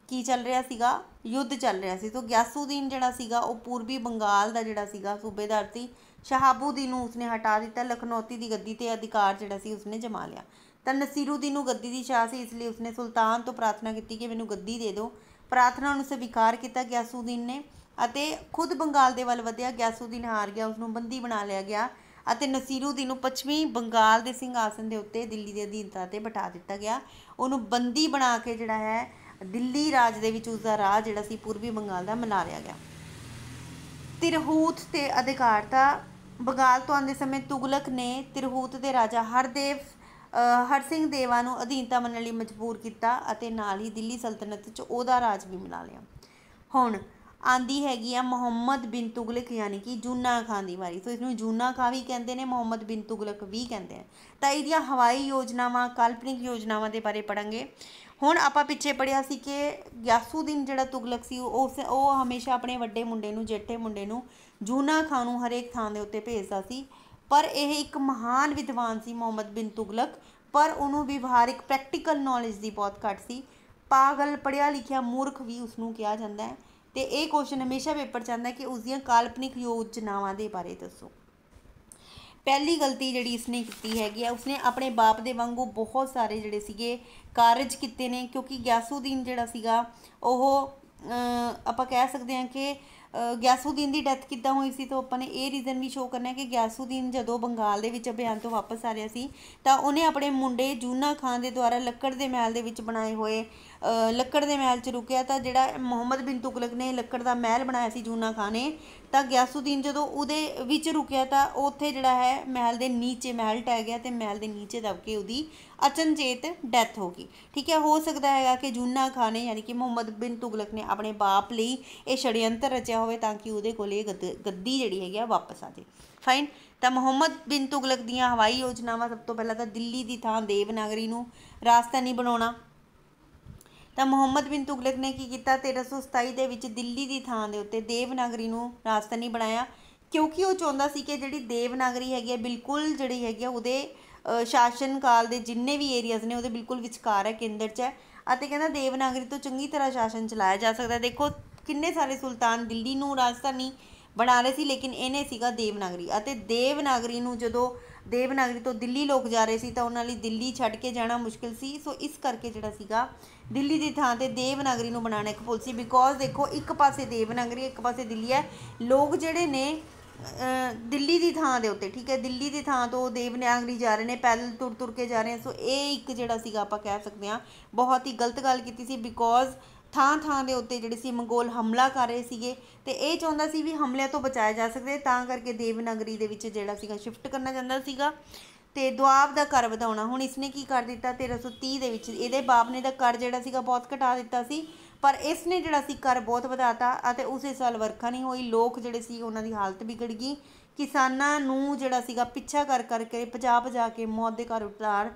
ਕੀ ਚੱਲ ਰਿਹਾ ਸੀਗਾ ਯੁੱਧ ਚੱਲ ਰਿਹਾ ਸੀ ਤੋਂ ਗਿਆਸੂਦੀਨ ਜਿਹੜਾ ਸੀਗਾ ਉਹ ਪੂਰਬੀ ਬੰਗਾਲ ਦਾ ਜਿਹੜਾ ਸੀਗਾ ਸੂਬੇਦਾਰ ਸੀ ਸ਼ਹਾਬੂਦੀਨ ਨੂੰ ਉਸਨੇ ਹਟਾ ਦਿੱਤਾ ਲਖਨੌਤੀ ਦੀ ਗੱਦੀ ਤੇ ਅਧਿਕਾਰ ਜਿਹੜਾ ਸੀ ਉਸਨੇ ਜਮਾ ਲਿਆ ਤਾਂ ਨਸੀਰੂਦੀਨ ਨੂੰ ਗੱਦੀ ਦੀ ਚਾਹ ਸੀ ਇਸ ਲਈ ਉਸਨੇ ਸੁਲਤਾਨ ਤੋਂ ਪ੍ਰਾਰਥਨਾ ਕੀਤੀ ਕਿ ਮੈਨੂੰ ਗੱਦੀ ਦੇ ਦਿਓ ਪ੍ਰਾਰਥਨਾ ਨੂੰ ਸਵੀਕਾਰ ਕੀਤਾ ਗਿਆਸੂਦੀਨ ਨੇ ਅਤੇ ਖੁਦ ਬੰਗਾਲ ਦੇ ਵੱਲ ਵਧਿਆ ਗਿਆਸੂਦੀਨ ਹਾਰ ਗਿਆ ਉਸ ਨੂੰ ਬੰਦੀ ਬਣਾ ਲਿਆ ਗਿਆ ਅਤੇ ਨਸੀਰੂਦੀਨ ਨੂੰ ਪੱਛਮੀ ਬੰਗਾਲ ਦੇ ਸਿੰਘਾਸਨ ਦੇ ਉੱਤੇ ਦਿੱਲੀ ਦੇ ਅਧੀਨਤਾ ਤੇ ਬਿਠਾ ਦਿੱਤਾ ਗਿਆ ਉਹਨੂੰ ਬੰਦੀ ਬਣਾ ਕੇ ਜਿਹੜਾ ਹੈ ਦਿੱਲੀ ਰਾਜ ਦੇ ਵਿੱਚ ਉਸ ਦਾ ਰਾਜ ਜਿਹੜਾ ਸੀ ਪੂਰਬੀ ਬੰਗਾਲ ਦਾ ਮਨਾ ਲਿਆ ਗਿਆ ਤਿਰਹੂਤ ਤੇ ਅਧਿਕਾਰਤਾ ਬੰਗਾਲ ਤੋਂ ਆਉਂਦੇ ਸਮੇਂ ਤੁਗਲਕ ਨੇ ਤਿਰਹੂਤ ਦੇ ਰਾਜਾ ਹਰਦੇਵ ਹਰ ਸਿੰਘ ਦੇਵਾ ਨੂੰ ਅਧੀਨਤਾ ਮੰਨਣ ਲਈ ਮਜਬੂਰ ਕੀਤਾ ਅਤੇ ਨਾਲ ਹੀ ਦਿੱਲੀ ਸਲਤਨਤ 'ਚ ਉਹਦਾ ਰਾਜ ਵੀ ਮਿਲਾ ਲਿਆ ਹੁਣ ਆਂਦੀ ਹੈਗੀ ਆ ਮੁਹੰਮਦ ਬਿਨ ਤੁਗਲਕ ਯਾਨੀ ਕਿ ਜੂਨਾ ਖਾਨ ਦੀ ਵਾਰੀ ਸੋ ਇਸ ਨੂੰ ਜੂਨਾ ਖਾਨ ਵੀ ਕਹਿੰਦੇ ਨੇ ਮੁਹੰਮਦ ਬਿਨ ਤੁਗਲਕ ਵੀ ਕਹਿੰਦੇ ਆ ਤਾਂ ਇਹਦੀਆਂ ਹਵਾਈ ਯੋਜਨਾਵਾਂ ਕਾਲਪਨਿਕ ਯੋਜਨਾਵਾਂ ਦੇ ਬਾਰੇ ਪੜਾਂਗੇ ਹੁਣ ਆਪਾਂ ਪਿੱਛੇ ਪੜਿਆ ਸੀ ਕਿ ਗਿਆਸੂਦੀਨ ਜਿਹੜਾ ਤੁਗਲਕ ਸੀ ਉਹ ਉਹ ਹਮੇਸ਼ਾ ਆਪਣੇ ਵੱਡੇ ਮੁੰਡੇ ਨੂੰ ਜੇਠੇ ਮੁੰਡੇ ਨੂੰ ਜੂਨਾ ਖਾਨ ਨੂੰ ਹਰੇਕ ਥਾਂ ਦੇ ਉੱਤੇ ਭੇਜਦਾ ਸੀ ਪਰ ਇਹ ਇੱਕ ਮਹਾਨ ਵਿਦਵਾਨ ਸੀ ਮੁਹੰਮਦ ਬਿਨ ਤੁਗਲਕ ਪਰ ਉਹਨੂੰ ਵਿਵਹਾਰਿਕ ਪ੍ਰੈਕਟੀਕਲ ਨੌਲੇਜ ਦੀ ਬਹੁਤ ਘੱਟ ਸੀ ਪਾਗਲ ਪੜਿਆ ਲਿਖਿਆ ਮੂਰਖ ਵੀ ਉਸ ਨੂੰ ਕਿਹਾ ਜਾਂਦਾ ਹੈ ਤੇ ਇਹ ਕੁਐਸਚਨ ਹਮੇਸ਼ਾ ਪੇਪਰ 'ਚ ਆਉਂਦਾ ਕਿ ਉਸ ਦੀਆਂ ਕਾਲਪਨਿਕ ਯੋਜਨਾਵਾਂ ਦੇ ਬਾਰੇ ਦੱਸੋ ਪਹਿਲੀ ਗਲਤੀ ਜਿਹੜੀ ਇਸਨੇ ਕੀਤੀ ਹੈਗੀ ਆ ਉਸਨੇ ਆਪਣੇ ਬਾਪ ਦੇ ਵਾਂਗੂ ਬਹੁਤ ਸਾਰੇ ਜਿਹੜੇ ਸੀਗੇ ਕਾਰਜ ਕੀਤੇ ਨੇ ਕਿਉਂਕਿ ਗਿਆਸੂਦੀਨ ਜਿਹੜਾ ਸੀਗਾ ਉਹ ਆਪਾਂ ਕਹਿ ਸਕਦੇ ਹਾਂ ਕਿ ਗਿਆਸੂਦੀਨ ਦੀ ਡੈਥ ਕਿੱਦਾਂ ਹੋਈ ਸੀ ਤਾਂ ਆਪਾਂ ਨੇ ਇਹ ਰੀਜ਼ਨ ਵੀ ਸ਼ੋ ਕਰਨਾ ਹੈ ਕਿ ਗਿਆਸੂਦੀਨ ਜਦੋਂ ਬੰਗਾਲ ਦੇ ਵਿੱਚ ਅਭਿਆਨ ਤੋਂ ਵਾਪਸ ਆ ਰਿਹਾ ਸੀ ਤਾਂ ਉਹਨੇ ਆਪਣੇ ਮੁੰਡੇ ਜੂਨਾ ਖਾਨ ਦੇ ਦੁਆਰਾ ਲੱਕੜ ਦੇ ਮਹਿਲ ਦੇ ਵਿੱਚ ਬਣਾਏ ਹੋਏ ਲੱਕੜ ਦੇ ਮਹਿਲ 'ਚ ਰੁਕਿਆ ਤਾਂ ਜਿਹੜਾ ਮੁਹੰਮਦ ਬਿਨ ਤੁਗਲਕ ਨੇ ਲੱਕੜ ਦਾ ਮਹਿਲ ਬਣਾਇਆ ਸੀ ਜੂਨਾ ਖਾਨ ਨੇ ਤਾਂ ਗਿਆਸੂਦੀਨ ਜਦੋਂ ਉਹਦੇ ਵਿੱਚ ਰੁਕਿਆ ਤਾਂ ਉੱਥੇ ਜਿਹੜਾ ਹੈ ਮਹਿਲ ਦੇ ਨੀਚੇ ਮਹਿਲ ਟਹਿ ਗਿਆ ਤੇ ਮਹਿਲ ਦੇ ਨੀਚੇ ਦਬ ਕੇ ਉਹਦੀ ਅਚਨਚੇਤ ਡੈਥ ਹੋ ਗਈ ਠੀਕ ਹੈ ਹੋ ਸਕਦਾ ਹੈਗਾ ਕਿ ਜੁਨਾ ਖਾਨੇ ਯਾਨੀ ਕਿ ਮੁਹੰਮਦ ਬਿਨ ਤੁਗਲਕ ਨੇ ਆਪਣੇ ਬਾਪ ਲਈ ਇਹ ਸ਼ੜਯੰਤਰ ਰਚਿਆ ਹੋਵੇ ਤਾਂ ਕਿ ਉਹਦੇ ਕੋਲ ਇਹ ਗੱਦੀ ਜਿਹੜੀ ਹੈਗੀ ਆ ਵਾਪਸ ਆ ਜੇ ਫਾਈਨ ਤਾਂ ਮੁਹੰਮਦ ਬਿਨ ਤੁਗਲਕ ਦੀਆਂ ਹਵਾਈ ਯੋਜਨਾਵਾਂ ਸਭ ਤੋਂ ਪਹਿਲਾਂ ਤਾਂ ਦਿੱਲੀ ਦੀ ਥਾਂ ਦੇਵਨਾਗਰੀ ਨੂੰ ਰਾਜਧਾਨੀ ਬਣਾਉਣਾ ਤਾਂ ਮੁਹੰਮਦ ਬਿਨ ਤੁਗਲਕ ਨੇ ਕੀ ਕੀਤਾ 1327 ਦੇ ਵਿੱਚ ਦਿੱਲੀ ਦੀ ਥਾਂ ਦੇ ਉੱਤੇ ਦੇਵਨਾਗਰੀ ਨੂੰ ਰਾਜਧਾਨੀ ਬਣਾਇਆ ਕਿਉਂਕਿ ਉਹ ਚਾਹੁੰਦਾ ਸੀ ਕਿ ਜਿਹੜੀ ਦੇਵਨਾਗਰੀ ਹੈਗੀ ਹੈ ਬਿਲਕੁਲ ਜਿਹੜੀ ਹੈਗੀ ਹੈ ਉਹਦੇ ਸ਼ਾਸਨ ਕਾਲ ਦੇ ਜਿੰਨੇ ਵੀ ਏਰੀਆਜ਼ ਨੇ ਉਹਦੇ ਬਿਲਕੁਲ ਵਿਚਕਾਰ ਹੈ ਕੇਂਦਰ 'ਚ ਹੈ ਅਤੇ ਕਹਿੰਦਾ ਦੇਵਨਾਗਰੀ ਤੋਂ ਚੰਗੀ ਤਰ੍ਹਾਂ ਸ਼ਾਸਨ ਚਲਾਇਆ ਜਾ ਸਕਦਾ ਹੈ ਦੇਖੋ ਕਿੰਨੇ ਸਾਰੇ ਸੁਲਤਾਨ ਦਿੱਲੀ ਨੂੰ ਰਾਜਧਾਨੀ ਬਣਾ ਰਹੇ ਸੀ ਲੇਕਿਨ ਇਹਨੇ ਸੀਗਾ ਦੇਵਨਾਗਰੀ ਅਤੇ ਦੇਵਨਾਗਰੀ ਨੂੰ ਜਦੋਂ ਦੇਵਨਾਗਰੀ ਤੋਂ ਦਿੱਲੀ ਲੋਕ ਜਾ ਰਹੇ ਸੀ ਤਾਂ ਉਹਨਾਂ ਲਈ ਦਿੱਲੀ ਛੱਡ ਕੇ ਜਾਣਾ ਮੁਸ਼ਕਿਲ ਸੀ ਸੋ ਇਸ ਕਰਕੇ ਜਿਹੜਾ ਸੀਗਾ ਦਿੱਲੀ ਦੀ ਥਾਂ ਤੇ ਦੇਵਨਾਗਰੀ ਨੂੰ ਬਣਾਣਾ ਇੱਕ ਪੁਲ ਸੀ ਬਿਕੋਜ਼ ਦੇਖੋ ਇੱਕ ਪਾਸੇ ਦੇਵਨਾਗਰੀ ਇੱਕ ਪਾਸੇ ਦਿੱਲੀ ਹੈ ਲੋਕ ਜਿਹੜੇ ਨੇ ਦਿੱਲੀ ਦੀ ਥਾਂ ਦੇ ਉੱਤੇ ਠੀਕ ਹੈ ਦਿੱਲੀ ਦੀ ਥਾਂ ਤੋਂ ਦੇਵਨਾਗਰੀ ਜਾ ਰਹੇ ਨੇ ਪੈਦਲ ਤੁਰ ਤੁਰ ਕੇ ਜਾ ਰਹੇ ਸੋ ਇਹ ਇੱਕ ਜਿਹੜਾ ਸੀਗਾ ਆਪਾਂ ਕਹਿ ਸਕਦੇ ਹਾਂ ਬਹੁਤ ਹੀ ਗਲਤ ਗੱਲ ਕੀਤੀ ਸੀ ਬਿਕੋਜ਼ ਥਾਂ ਥਾਂ ਦੇ ਉੱਤੇ ਜਿਹੜੇ ਸੀ ਮੰਗੋਲ ਹਮਲਾ ਕਰ ਰਹੇ ਸੀਗੇ ਤੇ ਇਹ ਚਾਹੁੰਦਾ ਸੀ ਵੀ ਹਮਲਿਆਂ ਤੋਂ ਬਚਾਇਆ ਜਾ ਸਕਦਾ ਤਾਂ ਕਰਕੇ ਦੇਵਨਾਗਰੀ ਦੇ ਵਿੱਚ ਜਿਹੜਾ ਸੀਗਾ ਸ਼ਿਫਟ ਕਰਨਾ ਚਾਹੁੰਦਾ ਸੀਗਾ ਤੇ ਦੁਆਬ ਦਾ ਕਰ ਵਧਾਉਣਾ ਹੁਣ ਇਸਨੇ ਕੀ ਕਰ ਦਿੱਤਾ 1330 ਦੇ ਵਿੱਚ ਇਹਦੇ ਬਾਪ ਨੇ ਤਾਂ ਕਰ ਜਿਹੜਾ ਸੀਗਾ ਬਹੁਤ ਘਟਾ ਦਿੱਤਾ ਸੀ ਪਰ ਇਸ ਨੇ ਜਿਹੜਾ ਸੀ ਕਰ ਬਹੁਤ ਵਧਾਤਾ ਅਤੇ ਉਸੇ ਸਾਲ ਵਰਖਾ ਨਹੀਂ ਹੋਈ ਲੋਕ ਜਿਹੜੇ ਸੀ ਉਹਨਾਂ ਦੀ ਹਾਲਤ ਵਿਗੜ ਗਈ ਕਿਸਾਨਾਂ ਨੂੰ ਜਿਹੜਾ ਸੀਗਾ ਪਿੱਛਾ ਕਰ ਕਰਕੇ ਪੰਜਾਬ ਪਜਾ ਕੇ ਮੌਤ ਦੇ ਘਰ ਉਤਾਰ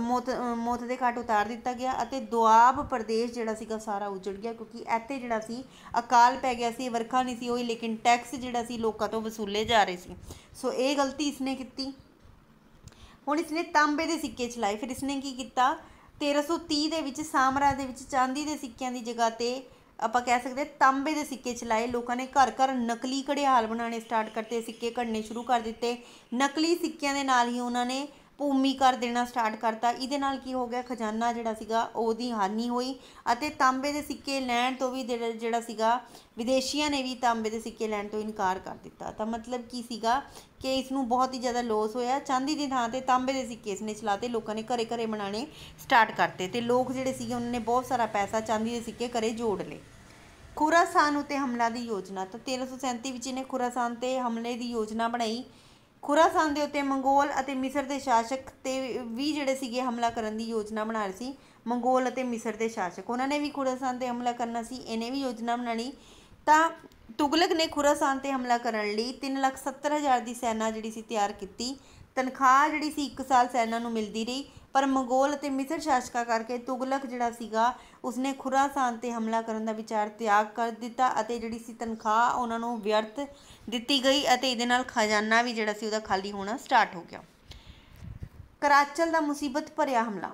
ਮੌਤ ਮੌਤ ਦੇ ਘਾਟ ਉਤਾਰ ਦਿੱਤਾ ਗਿਆ ਅਤੇ ਦੁਆਬ ਪ੍ਰਦੇਸ਼ ਜਿਹੜਾ ਸੀਗਾ ਸਾਰਾ ਉਜੜ ਗਿਆ ਕਿਉਂਕਿ ਇੱਥੇ ਜਿਹੜਾ ਸੀ ਅਕਾਲ ਪੈ ਗਿਆ ਸੀ ਵਰਖਾ ਨਹੀਂ ਸੀ ਹੋਈ ਲੇਕਿਨ ਟੈਕਸ ਜਿਹੜਾ ਸੀ ਲੋਕਾਂ ਤੋਂ ਵਸੂਲੇ ਜਾ ਰਹੇ ਸੀ ਸੋ ਇਹ ਗਲਤੀ ਇਸਨੇ ਕੀਤੀ ਹੁਣ ਇਸਨੇ ਤਾਂਬੇ ਦੇ ਸਿੱਕੇ ਚਲਾਏ ਫਿਰ ਇਸਨੇ ਕੀ ਕੀਤਾ 1330 ਦੇ ਵਿੱਚ ਸਾਮਰਾਜ ਦੇ ਵਿੱਚ ਚਾਂਦੀ ਦੇ ਸਿੱਕਿਆਂ ਦੀ ਜਗ੍ਹਾ ਤੇ ਆਪਾਂ ਕਹਿ ਸਕਦੇ ਤਾਂਬੇ ਦੇ ਸਿੱਕੇ ਚਲਾਏ ਲੋਕਾਂ ਨੇ ਘਰ ਘਰ ਨਕਲੀ ਘੜਿਆਲ ਬਣਾਉਣੇ ਸਟਾਰਟ ਕਰਤੇ ਸਿੱਕੇ ਘੜਨੇ ਸ਼ੁਰੂ ਕਰ ਦਿੱਤੇ ਨਕਲੀ ਸਿੱਕਿਆਂ ਦੇ ਨਾਲ ਹੀ ਉਹਨਾਂ ਨੇ ਭੂਮੀ ਕਰ ਦੇਣਾ ਸਟਾਰਟ ਕਰਤਾ ਇਹਦੇ ਨਾਲ ਕੀ ਹੋ ਗਿਆ ਖਜ਼ਾਨਾ ਜਿਹੜਾ ਸੀਗਾ ਉਹਦੀ ਹਾਨੀ ਹੋਈ ਅਤੇ ਤਾਂਬੇ ਦੇ ਸਿੱਕੇ ਲੈਣ ਤੋਂ ਵੀ ਜਿਹੜਾ ਸੀਗਾ ਵਿਦੇਸ਼ੀਆਂ ਨੇ ਵੀ ਤਾਂਬੇ ਦੇ ਸਿੱਕੇ ਲੈਣ ਤੋਂ ਇਨਕਾਰ ਕਰ ਦਿੱਤਾ ਤਾਂ ਮਤਲਬ ਕੀ ਸੀਗਾ ਕਿ ਇਸ ਨੂੰ ਬਹੁਤ ਹੀ ਜ਼ਿਆਦਾ ਲੋਸ ਹੋਇਆ ਚਾਂਦੀ ਦੀ ਥਾਂ ਤੇ ਤਾਂਬੇ ਦੇ ਸਿੱਕੇ ਇਸਨੇ ਚਲਾਤੇ ਲੋਕਾਂ ਨੇ ਘਰੇ ਘਰੇ ਬਣਾਣੇ ਸਟਾਰਟ ਕਰਤੇ ਤੇ ਲੋਕ ਜਿਹੜੇ ਸੀਗੇ ਉਹਨਾਂ ਨੇ ਬਹੁਤ ਸਾਰਾ ਪੈਸਾ ਚਾਂਦੀ ਦੇ ਸਿੱਕੇ ਘਰੇ ਜੋੜ ਲਏ ਖੁਰਾਸਾਨ ਉਤੇ ਹਮਲਾ ਦੀ ਯੋਜਨਾ ਤਾਂ 1337 ਵਿੱਚ ਇਹਨੇ ਖੁਰਾਸਾਨ ਤੇ ਹਮਲੇ ਦੀ ਯੋਜਨਾ ਬਣਾਈ ਖੁਰਾਸਾਨ ਦੇ ਉੱਤੇ ਮੰਗੋਲ ਅਤੇ ਮਿਸਰ ਦੇ ਸ਼ਾਸਕ ਤੇ ਵੀ ਜਿਹੜੇ ਸੀਗੇ ਹਮਲਾ ਕਰਨ ਦੀ ਯੋਜਨਾ ਬਣਾ ਰਹੇ ਸੀ ਮੰਗੋਲ ਅਤੇ ਮਿਸਰ ਦੇ ਸ਼ਾਸਕ ਉਹਨਾਂ ਨੇ ਵੀ ਖੁਰਾਸਾਨ ਤੇ ਹਮਲਾ ਕਰਨਾ ਸੀ ਇਹਨੇ ਵੀ ਯੋਜਨਾ ਬਣਾਣੀ ਤਾਂ ਤੁਗਲਕ ਨੇ ਖੁਰਾਸਾਨ ਤੇ ਹਮਲਾ ਕਰਨ ਲਈ 370000 ਦੀ ਸੈਨਾ ਜਿਹੜੀ ਸੀ ਤਿਆਰ ਕੀਤੀ ਤਨਖਾਹ ਜਿਹੜੀ ਸੀ 1 ਸਾਲ ਸੈਨਾ ਨੂੰ ਮਿਲਦੀ ਰਹੀ ਪਰ ਮੰਗੋਲ ਅਤੇ ਮਿਸਰ ਸ਼ਾਸਕਾਂ ਕਰਕੇ ਤੁਗਲਕ ਜਿਹੜਾ ਸੀਗਾ ਉਸਨੇ ਖੁਰਾਸਾਨ ਤੇ ਹਮਲਾ ਕਰਨ ਦਾ ਵਿਚਾਰ ਤਿਆਗ ਕਰ ਦਿੱਤਾ ਅਤੇ ਜਿਹੜੀ ਸੀ ਤਨਖਾਹ ਉਹਨਾਂ ਨੂੰ ਵਿਅਰਥ ਦਿੱਤੀ ਗਈ ਅਤੇ ਇਹਦੇ ਨਾਲ ਖਜ਼ਾਨਾ ਵੀ ਜਿਹੜਾ ਸੀ ਉਹਦਾ ਖਾਲੀ ਹੋਣਾ ਸਟਾਰਟ ਹੋ ਗਿਆ ਕਰਾਚਲ ਦਾ ਮੁਸੀਬਤ ਭਰਿਆ ਹਮਲਾ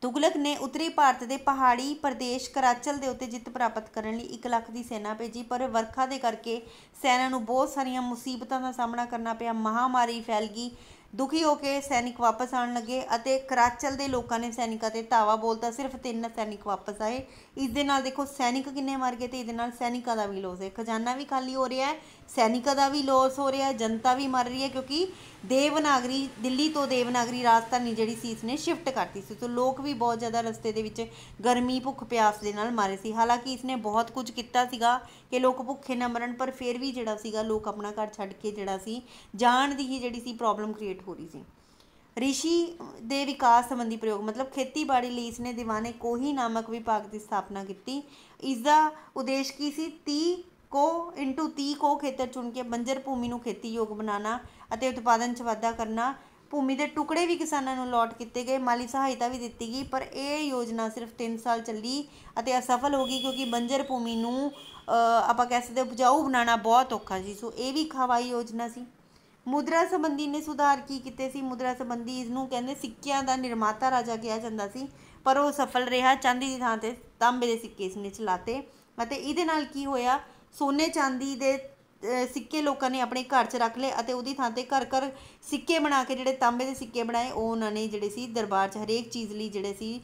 ਤੁਗਲਕ ਨੇ ਉੱਤਰੀ ਭਾਰਤ ਦੇ ਪਹਾੜੀ ਪ੍ਰਦੇਸ਼ ਕਰਾਚਲ ਦੇ ਉੱਤੇ ਜਿੱਤ ਪ੍ਰਾਪਤ ਕਰਨ ਲਈ 1 ਲੱਖ ਦੀ ਸੈਨਾ ਭੇਜੀ ਪਰ ਵਰਖਾ ਦੇ ਕਰਕੇ ਸੈਨਾ ਨੂੰ ਬਹੁਤ ਸਾਰੀਆਂ ਮੁਸੀਬਤਾਂ ਦਾ ਸਾਹਮਣਾ ਕਰਨਾ ਪਿਆ ਮਹਾਮਾਰੀ ਫੈਲ ਗਈ ਦੁਖੀ ਹੋ ਕੇ ਸੈਨਿਕ ਵਾਪਸ ਆਣ ਲੱਗੇ ਅਤੇ ਕਰਾਚਲ ਦੇ ਲੋਕਾਂ ਨੇ ਸੈਨਿਕਾਂ ਤੇ ਧਾਵਾ ਬੋਲਤਾ ਸਿਰਫ ਤਿੰਨ ਸੈਨਿਕ ਵਾਪਸ ਆਏ ਇਸ ਦੇ ਨਾਲ ਦੇਖੋ ਸੈਨਿਕ ਕਿੰਨੇ ਮਰ ਗਏ ਤੇ ਇਹਦੇ ਨਾਲ ਸੈਨਿਕਾਂ ਦਾ ਵੀ ਲੋਸ ਹੈ ਖਜ਼ਾਨਾ ਵੀ ਖਾਲੀ ਹੋ ਰਿਹਾ ਹੈ ਸੈਨਿਕਾਂ ਦਾ ਵੀ ਲੋਸ ਹੋ ਰਿਹਾ ਜਨਤਾ ਵੀ ਮਰ ਰਹੀ ਹੈ ਕਿਉਂਕਿ ਦੇਵਨਾਗਰੀ ਦਿੱਲੀ ਤੋਂ ਦੇਵਨਾਗਰੀ ਰਾਜਧਾਨੀ ਜਿਹੜੀ ਸੀ ਇਸ ਨੇ ਸ਼ਿਫਟ ਕਰਤੀ ਸੀ ਤੋਂ ਲੋਕ ਵੀ ਬਹੁਤ ਜ਼ਿਆਦਾ ਰਸਤੇ ਦੇ ਵਿੱਚ ਗਰਮੀ ਭੁੱਖ ਪਿਆਸ ਦੇ ਨਾਲ ਮਾਰੇ ਸੀ ਹਾਲਾਂਕਿ ਇਸ ਨੇ ਬਹੁਤ ਕੁਝ ਕੀਤਾ ਸੀਗਾ ਕਿ ਲੋਕ ਭੁੱਖੇ ਨਾ ਮਰਨ ਪਰ ਫਿਰ ਵੀ ਜਿਹੜਾ ਸੀਗਾ ਲੋਕ ਆਪਣਾ ਘਰ ਛੱਡ ਕੇ ਜਿਹੜਾ ਸੀ ਜਾਣ ਦੀ ਹੀ ਜਿਹੜੀ ਸੀ ਪ੍ਰੋਬਲਮ ਕ੍ਰੀਏਟ ਹੋ ਰਹੀ ਸੀ ਰਿਸ਼ੀ ਦੇ ਵਿਕਾਸ ਸੰਬੰਧੀ ਪ੍ਰਯੋਗ ਮਤਲਬ ਖੇਤੀਬਾੜੀ ਲਈ ਇਸ ਨੇ ਦੀਵਾਨੇ ਕੋਹੀ ਨਾਮਕ ਵਿਭਾਗ ਦੀ ਸਥਾਪਨਾ ਕੀਤੀ ਇਸ ਦਾ ਉਦੇਸ਼ ਕੀ ਸੀ 30 ਕੋ ਇੰਟੂ 30 ਕੋ ਖੇਤਰ ਚੁਣ ਕੇ ਬੰਜਰ ਭੂਮੀ ਨੂੰ ਖੇਤੀ ਯੋਗ ਬਣਾਉਣਾ ਅਤੇ ਉਤਪਾਦਨ 'ਚ ਵਾਧਾ ਕਰਨਾ ਭੂਮੀ ਦੇ ਟੁਕੜੇ ਵੀ ਕਿਸਾਨਾਂ ਨੂੰ ਲੋਟ ਕੀਤੇ ਗਏ ਮਾਲੀ ਸਹਾਇਤਾ ਵੀ ਦਿੱਤੀ ਗਈ ਪਰ ਇਹ ਯੋਜਨਾ ਸਿਰਫ 3 ਸਾਲ ਚੱਲੀ ਅਤੇ ਅਸਫਲ ਹੋ ਗਈ ਕਿਉਂਕਿ ਬੰਜਰ ਭੂਮੀ ਨੂੰ ਆਪਾਂ ਕਹਿ ਸਕਦੇ ਉਪਜਾਊ ਬਣਾਉਣਾ ਬਹੁਤ ਔਖਾ ਸੀ ਸੋ ਇਹ ਵੀ ਖਵਾਈ ਯੋਜਨਾ ਸੀ ਮੁਦਰਾ ਸੰਬੰਧੀ ਨੇ ਸੁਧਾਰ ਕੀ ਕੀਤੇ ਸੀ ਮੁਦਰਾ ਸੰਬੰਧੀ ਇਸ ਨੂੰ ਕਹਿੰਦੇ ਸਿੱਕਿਆਂ ਦਾ ਨਿਰਮਾਤਾ ਰਾਜਾ ਕਿਹਾ ਜਾਂਦਾ ਸੀ ਪਰ ਉਹ ਸਫਲ ਰਿਹਾ ਚਾਂਦੀ ਦੀ ਥਾਂ ਤੇ ਤਾਂਬੇ ਦੇ ਸਿੱਕੇ ਇਸ ਨੇ ਚਲਾਤੇ ਅਤੇ ਇਹਦੇ ਨਾਲ ਕੀ ਹੋਇਆ ਸੋਨੇ ਚਾਂਦੀ ਦੇ ਸਿੱਕੇ ਲੋਕਾਂ ਨੇ ਆਪਣੇ ਘਰ 'ਚ ਰੱਖ ਲਏ ਅਤੇ ਉਹਦੀ ਥਾਂ ਤੇ ਘਰ ਘਰ ਸਿੱਕੇ ਬਣਾ ਕੇ ਜਿਹੜੇ ਤਾਂਬੇ ਦੇ ਸਿੱਕੇ ਬਣਾਏ ਉਹ ਉਹਨਾਂ ਨੇ ਜਿਹੜੇ ਸੀ ਦਰਬਾਰ 'ਚ ਹਰੇਕ ਚੀਜ਼ ਲਈ ਜਿਹੜੇ ਸੀ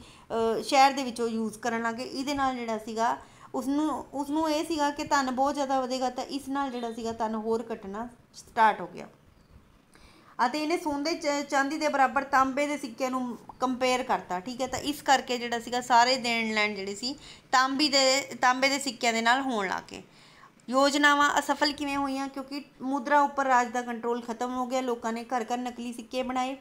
ਸ਼ਹਿਰ ਦੇ ਵਿੱਚੋਂ ਯੂਜ਼ ਕਰਨ ਲੱਗੇ ਇਹਦੇ ਨਾਲ ਜਿਹੜਾ ਸੀਗਾ ਉਸ ਨੂੰ ਉਸ ਨੂੰ ਇਹ ਸੀਗਾ ਕਿ ਧਨ ਬਹੁਤ ਜ਼ਿਆਦਾ ਵਧੇਗਾ ਤਾਂ ਇਸ ਨਾਲ ਜਿਹੜਾ ਸੀਗਾ ਧਨ ਹੋਰ ਘਟਣਾ ਸਟਾਰਟ ਹੋ ਗਿਆ ਅਤੇ ਇਹਨੇ ਸੋਨੇ ਚਾਂਦੀ ਦੇ ਬਰਾਬਰ ਤਾਂਬੇ ਦੇ ਸਿੱਕੇ ਨੂੰ ਕੰਪੇਅਰ ਕਰਤਾ ਠੀਕ ਹੈ ਤਾਂ ਇਸ ਕਰਕੇ ਜਿਹੜਾ ਸੀਗਾ ਸਾਰੇ ਦੇਣ ਲੈਣ ਜਿਹੜੇ ਸੀ ਤਾਂਬੀ ਦੇ ਤਾਂਬੇ ਦੇ ਸਿੱਕਿਆਂ ਦੇ ਨਾਲ ਹੋਣ ਲੱਗੇ ਯੋਜਨਾਵਾਂ ਅਸਫਲ ਕਿਵੇਂ ਹੋਈਆਂ ਕਿਉਂਕਿ ਮੁਦਰਾ ਉੱਪਰ ਰਾਜ ਦਾ ਕੰਟਰੋਲ ਖਤਮ ਹੋ ਗਿਆ ਲੋਕਾਂ ਨੇ ਘਰ ਘਰ ਨਕਲੀ ਸਿੱਕੇ ਬਣਾਏ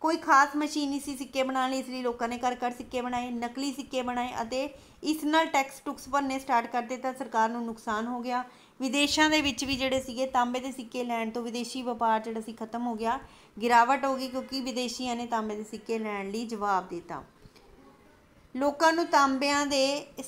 ਕੋਈ ਖਾਸ ਮਸ਼ੀਨ ਨਹੀਂ ਸੀ ਸਿੱਕੇ ਬਣਾਉਣ ਲਈ ਇਸ ਲਈ ਲੋਕਾਂ ਨੇ ਘਰ ਘਰ ਸਿੱਕੇ ਬਣਾਏ ਨਕਲੀ ਸਿੱਕੇ ਬਣਾਏ ਅਤੇ ਇਸ ਨਾਲ ਟੈਕਸ ਟੁਕਸ ਭਰਨੇ ਸਟਾਰਟ ਕਰ ਤਾਂ ਸਰਕਾਰ ਨੂੰ ਨੁਕਸਾਨ ਹੋ ਗਿਆ ਵਿਦੇਸ਼ਾਂ ਦੇ ਵਿੱਚ ਵੀ ਜਿਹੜੇ ਸੀਗੇ ਤਾਂਬੇ ਦੇ ਸਿੱਕੇ ਲੈਣ ਤੋਂ ਵਿਦੇਸ਼ੀ ਵਪਾਰ ਜਿਹੜਾ ਸੀ ਖਤਮ ਹੋ ਗਿਆ ਗਿਰਾਵਟ ਹੋ ਗਈ ਕਿਉਂਕਿ ਵਿਦੇਸ਼ੀਆਂ ਨੇ ਤਾਂਬੇ ਦੇ ਸਿੱਕੇ ਲੈਣ ਲਈ ਜਵਾਬ ਦਿੱਤਾ ਲੋਕਾਂ ਨੂੰ ਤਾਂਬਿਆਂ ਦੇ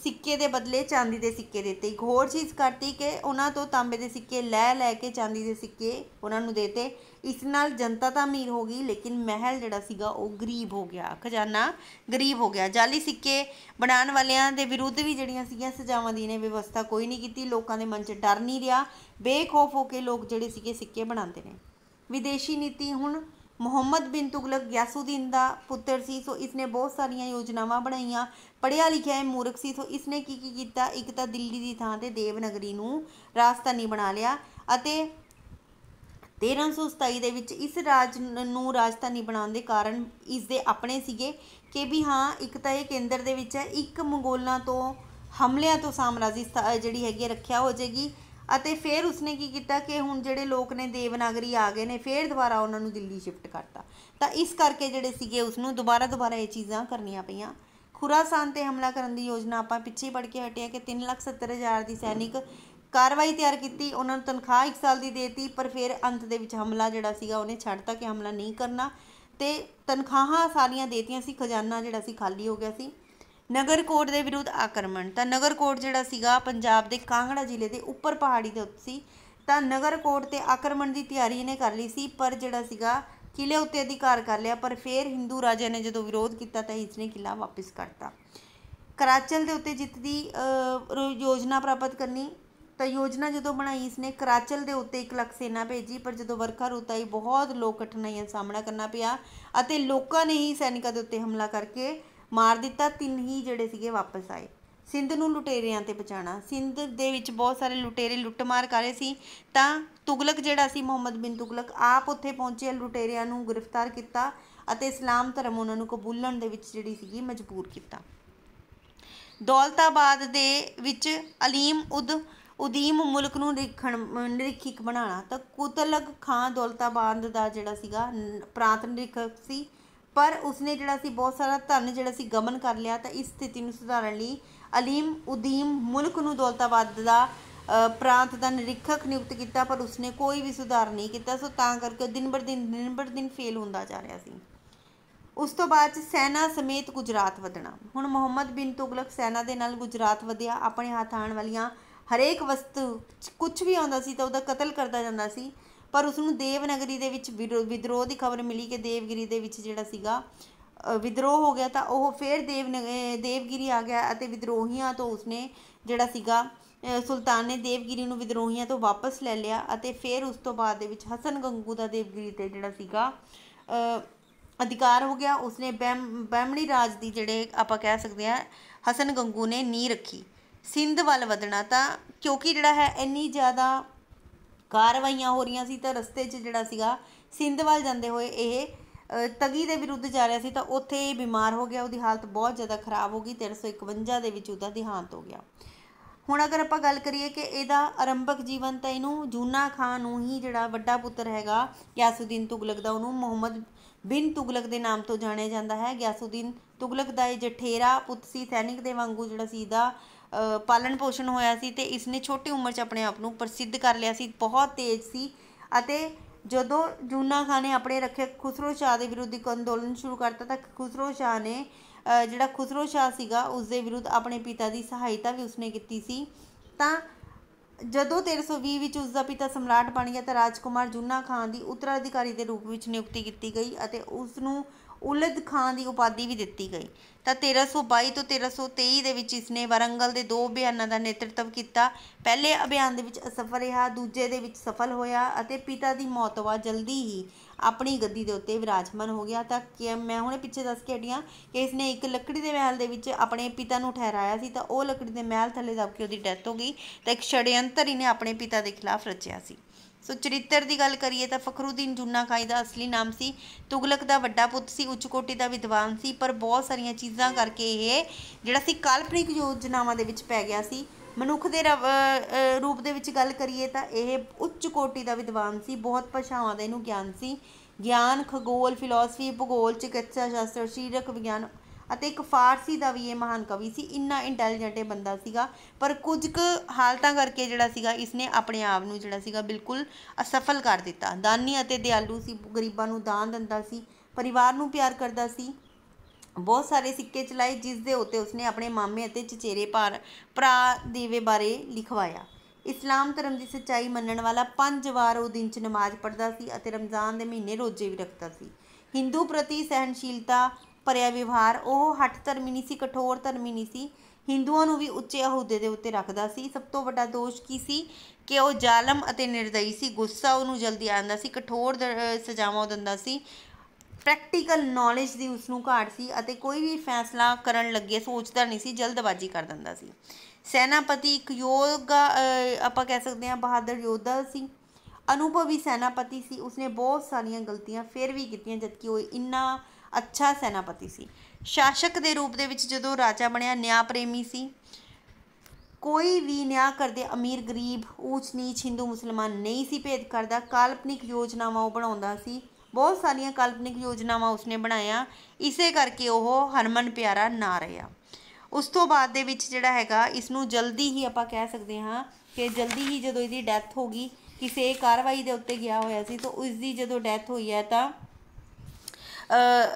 ਸਿੱਕੇ ਦੇ ਬਦਲੇ ਚਾਂਦੀ ਦੇ ਸਿੱਕੇ ਦਿੱਤੇ ਇੱਕ ਹੋਰ ਚੀਜ਼ ਕਰਤੀ ਕਿ ਉਹਨਾਂ ਤੋਂ ਤਾਂਬੇ ਦੇ ਸਿੱਕੇ ਲੈ ਲੈ ਕੇ ਚਾਂਦੀ ਦੇ ਸਿੱਕੇ ਉਹਨਾਂ ਨੂੰ ਦੇਤੇ ਇਸ ਨਾਲ ਜਨਤਾ ਤਾਂ ਅਮੀਰ ਹੋ ਗਈ ਲੇਕਿਨ ਮਹਿਲ ਜਿਹੜਾ ਸੀਗਾ ਉਹ ਗਰੀਬ ਹੋ ਗਿਆ ਖਜ਼ਾਨਾ ਗਰੀਬ ਹੋ ਗਿਆ ਜਾਲੀ ਸਿੱਕੇ ਬਣਾਉਣ ਵਾਲਿਆਂ ਦੇ ਵਿਰੁੱਧ ਵੀ ਜਿਹੜੀਆਂ ਸੀਗੀਆਂ ਸਜ਼ਾਵਾਂ ਦੀ ਨੇ ਵਿਵਸਥਾ ਕੋਈ ਨਹੀਂ ਕੀਤੀ ਲੋਕਾਂ ਦੇ ਮਨ 'ਚ ਡਰ ਨਹੀਂ ਰਿਹਾ ਬੇਖੌਫ ਹੋ ਕੇ ਲੋਕ ਜਿਹੜੇ ਸੀਗੇ ਸਿੱਕੇ ਬਣਾਉਂਦੇ ਨੇ ਵਿਦੇਸ਼ੀ ਨੀਤੀ ਹੁਣ ਮੁਹੰਮਦ ਬਿਨ ਤੁਗਲਕ ਗਿਆਸੂਦੀਨ ਦਾ ਪੁੱਤਰ ਸੀ ਸੋ ਇਸਨੇ ਬਹੁਤ ਸਾਰੀਆਂ ਯੋਜਨਾਵਾਂ ਬਣਾਈਆਂ ਪੜਿਆ ਲਿਖਿਆ ਹੈ ਮੂਰਖ ਸੀ ਸੋ ਇਸਨੇ ਕੀ ਕੀ ਕੀਤਾ ਇੱਕ ਤਾਂ ਦਿੱਲੀ ਦੀ ਥਾਂ ਤੇ ਦੇਵਨਗਰੀ ਨੂੰ ਰਾਜਧਾਨੀ ਬਣਾ ਲਿਆ ਅਤੇ 1327 ਦੇ ਵਿੱਚ ਇਸ ਰਾਜ ਨੂੰ ਰਾਜਧਾਨੀ ਬਣਾਉਣ ਦੇ ਕਾਰਨ ਇਸ ਦੇ ਆਪਣੇ ਸੀਗੇ ਕਿ ਵੀ ਹਾਂ ਇੱਕ ਤਾਂ ਇਹ ਕੇਂਦਰ ਦੇ ਵਿੱਚ ਹੈ ਇੱਕ ਮੰਗੋਲਾਂ ਤੋਂ ਹਮਲਿਆਂ ਤੋਂ ਸਾਮਰਾਜੀ ਜਿਹੜੀ ਹੈਗੀ ਰੱਖਿਆ ਹੋ ਜਾਏਗੀ ਅਤੇ ਫਿਰ ਉਸਨੇ ਕੀ ਕੀਤਾ ਕਿ ਹੁਣ ਜਿਹੜੇ ਲੋਕ ਨੇ ਦੇਵਨਾਗਰੀ ਆ ਗਏ ਨੇ ਫਿਰ ਦੁਬਾਰਾ ਉਹਨਾਂ ਨੂੰ ਦਿੱਲੀ ਸ਼ਿਫਟ ਕਰਤਾ ਤਾਂ ਇਸ ਕਰਕੇ ਜਿਹੜੇ ਸੀਗੇ ਉਸ ਨੂੰ ਦੁਬਾਰਾ ਦੁਬਾਰਾ ਇਹ ਚੀਜ਼ਾਂ ਕਰਨੀਆਂ ਪਈਆਂ ਖੁਰਾਸਾਨ ਤੇ ਹਮਲਾ ਕਰਨ ਦੀ ਯੋਜਨਾ ਆਪਾਂ ਪਿੱਛੇ ਪੜ ਕੇ ਹਟਿਆ ਕਿ 370000 ਦੀ ਸੈਨਿਕ ਕਾਰਵਾਈ ਤਿਆਰ ਕੀਤੀ ਉਹਨਾਂ ਨੂੰ ਤਨਖਾਹ 1 ਸਾਲ ਦੀ ਦੇਤੀ ਪਰ ਫਿਰ ਅੰਤ ਦੇ ਵਿੱਚ ਹਮਲਾ ਜਿਹੜਾ ਸੀਗਾ ਉਹਨੇ ਛੱਡਤਾ ਕਿ ਹਮਲਾ ਨਹੀਂ ਕਰਨਾ ਤੇ ਤਨਖਾਹਾਂ ਸਾਰੀਆਂ ਦੇਤੀਆਂ ਸੀ ਖਜ਼ਾਨਾ ਜਿਹੜਾ ਸੀ ਖਾਲੀ ਹੋ ਗਿਆ ਸੀ ਨਗਰ ਕੋਟ ਦੇ ਵਿਰੁੱਧ ਆਕਰਮਣ ਤਾਂ ਨਗਰ ਕੋਟ ਜਿਹੜਾ ਸੀਗਾ ਪੰਜਾਬ ਦੇ ਕਾਂਗੜਾ ਜ਼ਿਲ੍ਹੇ ਦੇ ਉੱਪਰ ਪਹਾੜੀ ਦੇ ਉੱਤੇ ਸੀ ਤਾਂ ਨਗਰ ਕੋਟ ਤੇ ਆਕਰਮਣ ਦੀ ਤਿਆਰੀ ਇਹਨੇ ਕਰ ਲਈ ਸੀ ਪਰ ਜਿਹੜਾ ਸੀਗਾ ਕਿਲੇ ਉੱਤੇ ਅਧਿਕਾਰ ਕਰ ਲਿਆ ਪਰ ਫਿਰ ਹਿੰਦੂ ਰਾਜੇ ਨੇ ਜਦੋਂ ਵਿਰੋਧ ਕੀਤਾ ਤਾਂ ਇਸ ਨੇ ਕਿਲਾ ਵਾਪਸ ਕਰਤਾ ਕਰਾਚਲ ਦੇ ਉੱਤੇ ਜਿੱਤ ਦੀ ਯੋਜਨਾ ਪ੍ਰਾਪਤ ਕਰਨੀ ਤਾਂ ਯੋਜਨਾ ਜਦੋਂ ਬਣਾਈ ਇਸ ਨੇ ਕਰਾਚਲ ਦੇ ਉੱਤੇ 1 ਲੱਖ ਸੈਨਾ ਭੇਜੀ ਪਰ ਜਦੋਂ ਵਰਖਾ ਰੁੱਤ ਆਈ ਬਹੁਤ ਲੋਕ ਕਠਿਨਾਈਆਂ ਸਾਹਮਣਾ ਕਰਨਾ ਪਿਆ ਅਤੇ ਲੋਕਾਂ ਨੇ ਹੀ ਸੈਨਿਕਾਂ ਦੇ ਉੱਤੇ ਹਮਲਾ ਕਰਕੇ ਮਾਰ ਦਿੱਤਾ ਤਿੰਨ ਹੀ ਜਿਹੜੇ ਸੀਗੇ ਵਾਪਸ ਆਏ ਸਿੰਧ ਨੂੰ ਲੁਟੇਰਿਆਂ ਤੇ ਬਚਾਣਾ ਸਿੰਧ ਦੇ ਵਿੱਚ ਬਹੁਤ ਸਾਰੇ ਲੁਟੇਰੇ ਲੁੱਟਮਾਰ ਕਰ ਰਹੇ ਸੀ ਤਾਂ ਤੁਗਲਕ ਜਿਹੜਾ ਸੀ ਮੁਹੰਮਦ ਬਿਨ ਤੁਗਲਕ ਆਪ ਉੱਥੇ ਪਹੁੰਚੇ ਲੁਟੇਰਿਆਂ ਨੂੰ ਗ੍ਰਿਫਤਾਰ ਕੀਤਾ ਅਤੇ ਇਸਲਾਮ ਧਰਮ ਉਹਨਾਂ ਨੂੰ ਕਬੂਲਣ ਦੇ ਵਿੱਚ ਜਿਹੜੀ ਸੀਗੀ ਮਜਬੂਰ ਕੀਤਾ ਦੌਲਤਾਬਾਦ ਦੇ ਵਿੱਚ ਅਲੀਮ ਉਦ ਉਦੀਮ ਮੁਲਕ ਨੂੰ ਦੇਖਣ ਨਿਰੀਖਿਕ ਬਣਾਣਾ ਤਾਂ ਕੁਤਲਗ ਖਾਨ ਦੌਲਤਾਬਾਦ ਦਾ ਜਿਹੜਾ ਸੀਗਾ ਪ੍ਰਾਂਤ ਨਿਰੀਖਕ ਸੀ ਪਰ ਉਸਨੇ ਜਿਹੜਾ ਸੀ ਬਹੁਤ ਸਾਰਾ ਧਨ ਜਿਹੜਾ ਸੀ ਗਮਨ ਕਰ ਲਿਆ ਤਾਂ ਇਸ ਸਥਿਤੀ ਨੂੰ ਸੁਧਾਰਨ ਲਈ ਅਲੀਮ ਉਦੀਮ ਮੁਲਕ ਨੂੰ ਦੌਲਤਾਬਾਦ ਦਾ ਪ੍ਰਾਂਤ ਦਾ ਨਿਰੀਖਕ ਨਿਯੁਕਤ ਕੀਤਾ ਪਰ ਉਸਨੇ ਕੋਈ ਵੀ ਸੁਧਾਰ ਨਹੀਂ ਕੀਤਾ ਸੋ ਤਾਂ ਕਰਕੇ ਦਿਨ ਬਰ ਦਿਨ ਦਿਨ ਬਰ ਦਿਨ ਫੇਲ ਹੁੰਦਾ ਜਾ ਰਿਹਾ ਸੀ ਉਸ ਤੋਂ ਬਾਅਦ ਸੈਨਾ ਸਮੇਤ ਗੁਜਰਾਤ ਵਧਣਾ ਹੁਣ ਮੁਹੰਮਦ ਬਿਨ ਤੁਗਲਕ ਸੈਨਾ ਦੇ ਨਾਲ ਗੁਜਰਾਤ ਵਧਿਆ ਆਪਣੇ ਹੱਥ ਆਣ ਵਾਲੀਆਂ ਹਰੇਕ ਵਸਤੂ ਕੁਝ ਵੀ ਆਉਂਦਾ ਸੀ ਤਾਂ ਉਹਦਾ ਕਤਲ ਕਰਦਾ ਜਾਂਦਾ ਸੀ ਪਰ ਉਸ ਨੂੰ ਦੇਵਨਗਰੀ ਦੇ ਵਿੱਚ ਵਿਦਰੋਹ ਦੀ ਖਬਰ ਮਿਲੀ ਕਿ ਦੇਵਗਿਰੀ ਦੇ ਵਿੱਚ ਜਿਹੜਾ ਸੀਗਾ ਵਿਦਰੋਹ ਹੋ ਗਿਆ ਤਾਂ ਉਹ ਫੇਰ ਦੇਵ ਦੇਵਗਿਰੀ ਆ ਗਿਆ ਅਤੇ ਵਿਦਰੋਹੀਆਂ ਤੋਂ ਉਸਨੇ ਜਿਹੜਾ ਸੀਗਾ ਸੁਲਤਾਨ ਨੇ ਦੇਵਗਿਰੀ ਨੂੰ ਵਿਦਰੋਹੀਆਂ ਤੋਂ ਵਾਪਸ ਲੈ ਲਿਆ ਅਤੇ ਫੇਰ ਉਸ ਤੋਂ ਬਾਅਦ ਦੇ ਵਿੱਚ ਹਸਨ ਗੰਗੂ ਦਾ ਦੇਵਗਿਰੀ ਤੇ ਜਿਹੜਾ ਸੀਗਾ ਅਧਿਕਾਰ ਹੋ ਗਿਆ ਉਸਨੇ ਬੈਮਣੀ ਰਾਜ ਦੀ ਜਿਹੜੇ ਆਪਾਂ ਕਹਿ ਸਕਦੇ ਆ ਹਸਨ ਗੰਗੂ ਨੇ ਨੀ ਰੱਖੀ ਸਿੰਧ ਵੱਲ ਵਧਣਾ ਤਾਂ ਕਿਉਂਕਿ ਜਿਹੜਾ ਹੈ ਇੰਨੀ ਜ਼ਿਆਦਾ ਕਾਰਵਾਈਆਂ ਹੋ ਰਹੀਆਂ ਸੀ ਤਾਂ ਰਸਤੇ 'ਚ ਜਿਹੜਾ ਸੀਗਾ ਸਿੰਧ ਵੱਲ ਜਾਂਦੇ ਹੋਏ ਇਹ ਤਗੀ ਦੇ ਵਿਰੁੱਧ ਜਾ ਰਿਹਾ ਸੀ ਤਾਂ ਉੱਥੇ ਇਹ ਬਿਮਾਰ ਹੋ ਗਿਆ ਉਹਦੀ ਹਾਲਤ ਬਹੁਤ ਜ਼ਿਆਦਾ ਖਰਾਬ ਹੋ ਗਈ 351 ਦੇ ਵਿੱਚ ਉਹਦਾ ਦਿਹਾਂਤ ਹੋ ਗਿਆ ਹੁਣ ਅਗਰ ਆਪਾਂ ਗੱਲ ਕਰੀਏ ਕਿ ਇਹਦਾ ਆਰੰਭਕ ਜੀਵਨ ਤਾਂ ਇਹਨੂੰ ਜੂਨਾ ਖਾਨ ਨੂੰ ਹੀ ਜਿਹੜਾ ਵੱਡਾ ਪੁੱਤਰ ਹੈਗਾ ਗਿਆਸੁਦੀਨ ਤੁਗਲਕ ਦਾ ਉਹਨੂੰ ਮੁਹੰਮਦ ਬਿਨ ਤੁਗਲਕ ਦੇ ਨਾਮ ਤੋਂ ਜਾਣਿਆ ਜਾਂਦਾ ਹੈ ਗਿਆਸੁਦੀਨ ਤੁਗਲਕ ਦਾ ਇਹ ਜਠੇਰਾ ਪੁੱਤ ਸੀ ਸੈਨਿਕ ਦੇ ਵਾਂਗੂ ਜਿਹੜਾ ਸੀ ਦਾ ਪਾਲਣ ਪੋਸ਼ਣ ਹੋਇਆ ਸੀ ਤੇ ਇਸਨੇ ਛੋਟੀ ਉਮਰ 'ਚ ਆਪਣੇ ਆਪ ਨੂੰ ਪ੍ਰਸਿੱਧ ਕਰ ਲਿਆ ਸੀ ਬਹੁਤ ਤੇਜ਼ ਸੀ ਅਤੇ ਜਦੋਂ ਜੂਨਾ ਖਾਨ ਨੇ ਆਪਣੇ ਰੱਖੇ ਖੁਸਰੋ ਸ਼ਾਹ ਦੇ ਵਿਰੁੱਧ ਇੱਕ ਅੰਦੋਲਨ ਸ਼ੁਰੂ ਕਰਤਾ ਤਾਂ ਖੁਸਰੋ ਸ਼ਾਹ ਨੇ ਜਿਹੜਾ ਖੁਸਰੋ ਸ਼ਾਹ ਸੀਗਾ ਉਸ ਦੇ ਵਿਰੁੱਧ ਆਪਣੇ ਪਿਤਾ ਦੀ ਸਹਾਇਤਾ ਵੀ ਉਸਨੇ ਕੀਤੀ ਸੀ ਤਾਂ ਜਦੋਂ 1320 ਵਿੱਚ ਉਸ ਦਾ ਪਿਤਾ ਸਮਰਾਟ ਬਣ ਗਿਆ ਤਾਂ ਰਾਜਕੁਮਾਰ ਜੂਨਾ ਖਾਨ ਦੀ ਉਤਰਾਧਿਕਾਰੀ ਦੇ ਰੂਪ ਵਿੱਚ ਨਿਯੁਕਤੀ ਕੀਤੀ ਗਈ ਅਤੇ ਉਸ ਨੂੰ ਉਲਦ ਖਾਨ ਦੀ ਉਪਾਧੀ ਵੀ ਦਿੱਤੀ ਗਈ ਤਾਂ 1322 ਤੋਂ 1323 ਦੇ ਵਿੱਚ ਇਸਨੇ ਵਰੰਗਲ ਦੇ ਦੋ ਅਭਿਆਨਾਂ ਦਾ ਨੇਤਰਤਵ ਕੀਤਾ ਪਹਿਲੇ ਅਭਿਆਨ ਦੇ ਵਿੱਚ ਅਸਫਲ ਰਿਹਾ ਦੂਜੇ ਦੇ ਵਿੱਚ ਸਫਲ ਹੋਇਆ ਅਤੇ ਪਿਤਾ ਦੀ ਮੌਤ ਤੋਂ ਬਾਅਦ ਜਲਦੀ ਹੀ ਆਪਣੀ ਗੱਦੀ ਦੇ ਉੱਤੇ ਵਿਰਾਜਮਾਨ ਹੋ ਗਿਆ ਤਾਂ ਕਿ ਮੈਂ ਹੁਣੇ ਪਿੱਛੇ ਦੱਸ ਕੇ ਹਟੀਆਂ ਕਿ ਇਸਨੇ ਇੱਕ ਲੱਕੜੀ ਦੇ ਮਹਿਲ ਦੇ ਵਿੱਚ ਆਪਣੇ ਪਿਤਾ ਨੂੰ ਠਹਿਰਾਇਆ ਸੀ ਤਾਂ ਉਹ ਲੱਕੜੀ ਦੇ ਮਹਿਲ ਥੱਲੇ ਦੱਬ ਕੇ ਉਹਦੀ ਡੈਥ ਹੋ ਗਈ ਤਾਂ ਇੱਕ ਹੀ ਇਹਨੇ ਆਪਣੇ ਪਿਤਾ ਦੇ ਖਿਲਾਫ ਰਚਿਆ ਸੀ ਸੋ ਚਰਿੱਤਰ ਦੀ ਗੱਲ ਕਰੀਏ ਤਾਂ ਫਖਰੂਦੀਨ ਜੁੰਨਾ ਖਾਈ ਦਾ ਅਸਲੀ ਨਾਮ ਸੀ ਤੁਗਲਕ ਦਾ ਵੱਡਾ ਪੁੱਤ ਸੀ ਉੱਚ ਕੋਟੀ ਦਾ ਵਿਦਵਾਨ ਸੀ ਪਰ ਬਹੁਤ ਸਾਰੀਆਂ ਚੀਜ਼ਾਂ ਕਰਕੇ ਇਹ ਜਿਹੜਾ ਸੀ ਕਾਲਪਨਿਕ ਯੋਜਨਾਵਾਂ ਦੇ ਵਿੱਚ ਪੈ ਗਿਆ ਸੀ ਮਨੁੱਖ ਦੇ ਰੂਪ ਦੇ ਵਿੱਚ ਗੱਲ ਕਰੀਏ ਤਾਂ ਇਹ ਉੱਚ ਕੋਟੀ ਦਾ ਵਿਦਵਾਨ ਸੀ ਬਹੁਤ ਭਾਸ਼ਾਵਾਂ ਦਾ ਇਹਨੂੰ ਗਿਆਨ ਸੀ ਗਿਆਨ ਖਗੋਲ ਫਿਲਾਸਫੀ ਭੂਗੋਲ ਚਿਕਿਤਸਾ ਸ਼ਾਸਤਰ ਸਰੀਰਕ ਵਿਗਿਆਨ ਅਤੇ ਇੱਕ ਫਾਰਸੀ ਦਾ ਵੀ ਇਹ ਮਹਾਨ ਕਵੀ ਸੀ ਇੰਨਾ ਇੰਟੈਲੀਜੈਂਟ ਇਹ ਬੰਦਾ ਸੀਗਾ ਪਰ ਕੁਝ ਕੁ ਹਾਲਤਾਂ ਕਰਕੇ ਜਿਹੜਾ ਸੀਗਾ ਇਸਨੇ ਆਪਣੇ ਆਪ ਨੂੰ ਜਿਹੜਾ ਸੀਗਾ ਬਿਲਕੁਲ ਅਸਫਲ ਕਰ ਦਿੱਤਾ ਦਾਨੀ ਅਤੇ ਦਿਆਲੂ ਸੀ ਗਰੀਬਾਂ ਨੂੰ ਦਾਨ ਦਿੰਦਾ ਸੀ ਪਰਿਵਾਰ ਨੂੰ ਪਿਆਰ ਕਰਦਾ ਸੀ ਬਹੁਤ ਸਾਰੇ ਸਿੱਕੇ ਚਲਾਏ ਜਿਸ ਦੇ ਉੱਤੇ ਉਸਨੇ ਆਪਣੇ ਮਾਮੇ ਅਤੇ ਚਚੇਰੇ ਭਰਾ ਦੀਵੇ ਬਾਰੇ ਲਿਖਵਾਇਆ ਇਸਲਾਮ ਧਰਮ ਦੀ ਸੱਚਾਈ ਮੰਨਣ ਵਾਲਾ ਪੰਜ ਵਾਰ ਉਹ ਦਿਨ 'ਚ ਨਮਾਜ਼ ਪੜਦਾ ਸੀ ਅਤੇ ਰਮਜ਼ਾਨ ਦੇ ਮਹੀਨੇ ਰੋਜ਼ੇ ਵੀ ਰੱਖਦਾ ਸੀ ਹਿੰਦੂ ਪ੍ਰਤੀ ਸਹਿਨਸ਼ੀਲਤਾ ਭਰਿਆ ਵਿਵਹਾਰ ਉਹ ਹੱਠ ਧਰਮੀ ਨਹੀਂ ਸੀ ਕਠੋਰ ਧਰਮੀ ਨਹੀਂ ਸੀ ਹਿੰਦੂਆਂ ਨੂੰ ਵੀ ਉੱਚੇ ਅਹੁਦੇ ਦੇ ਉੱਤੇ ਰੱਖਦਾ ਸੀ ਸਭ ਤੋਂ ਵੱਡਾ ਦੋਸ਼ ਕੀ ਸੀ ਕਿ ਉਹ ਜ਼ਾਲਮ ਅਤੇ ਨਿਰਦਈ ਸੀ ਗੁੱਸਾ ਉਹਨੂੰ ਜਲਦੀ ਆਉਂਦਾ ਸੀ ਕਠੋਰ ਸਜ਼ਾਵਾਂ ਦਿੰਦਾ ਸੀ ਪ੍ਰੈਕਟੀਕਲ ਨੌਲੇਜ ਦੀ ਉਸ ਨੂੰ ਘਾਟ ਸੀ ਅਤੇ ਕੋਈ ਵੀ ਫੈਸਲਾ ਕਰਨ ਲੱਗੇ ਸੋਚਦਾ ਨਹੀਂ ਸੀ ਜਲਦਬਾਜ਼ੀ ਕਰ ਦਿੰਦਾ ਸੀ ਸੈਨਾਪਤੀ ਇੱਕ ਯੋਗਾ ਆਪਾਂ ਕਹਿ ਸਕਦੇ ਹਾਂ ਬਹਾਦਰ ਯੋਧਾ ਸੀ ਅਨੁਭਵੀ ਸੈਨਾਪਤੀ ਸੀ ਉਸਨੇ ਬਹੁਤ ਸਾਰੀਆਂ ਗਲਤੀਆਂ ਫਿਰ ਵੀ ਕੀਤੀਆਂ ਜਦਕਿ ਉਹ ਇੰਨਾ ਅੱਛਾ ਸੈਨਾਪਤੀ ਸੀ ਸ਼ਾਸਕ ਦੇ ਰੂਪ ਦੇ ਵਿੱਚ ਜਦੋਂ ਰਾਜਾ ਬਣਿਆ ਨਿਆਂ ਪ੍ਰੇਮੀ ਸੀ ਕੋਈ ਵੀ ਨਿਆਂ ਕਰਦੇ ਅਮੀਰ ਗਰੀਬ ਊਚ ਨੀਚ ਹਿੰਦੂ ਮੁਸਲਮਾਨ ਨਹੀਂ ਸੀ ਭੇਦ ਕਰਦਾ ਕਾਲਪਨਿਕ ਯੋਜਨਾਵਾਂ ਉਹ ਬਣਾਉਂਦਾ ਸੀ ਬਹੁਤ ਸਾਰੀਆਂ ਕਾਲਪਨਿਕ ਯੋਜਨਾਵਾਂ ਉਸਨੇ ਬਣਾਇਆ ਇਸੇ ਕਰਕੇ ਉਹ ਹਰਮਨ ਪਿਆਰਾ ਨਾ ਰਿਹਾ ਉਸ ਤੋਂ ਬਾਅਦ ਦੇ ਵਿੱਚ ਜਿਹੜਾ ਹੈਗਾ ਇਸ ਨੂੰ ਜਲਦੀ ਹੀ ਆਪਾਂ ਕਹਿ ਸਕਦੇ ਹਾਂ ਕਿ ਜਲਦੀ ਹੀ ਜਦੋਂ ਇਹਦੀ ਡੈਥ ਹੋ ਗਈ ਕਿਸੇ ਕਾਰਵਾਈ ਦੇ ਉੱਤੇ ਗਿਆ ਹੋਇਆ ਸੀ ਤਾਂ ਉਸ ਦੀ ਜਦੋਂ ਡੈਥ ਹੋਈ ਹੈ ਤਾਂ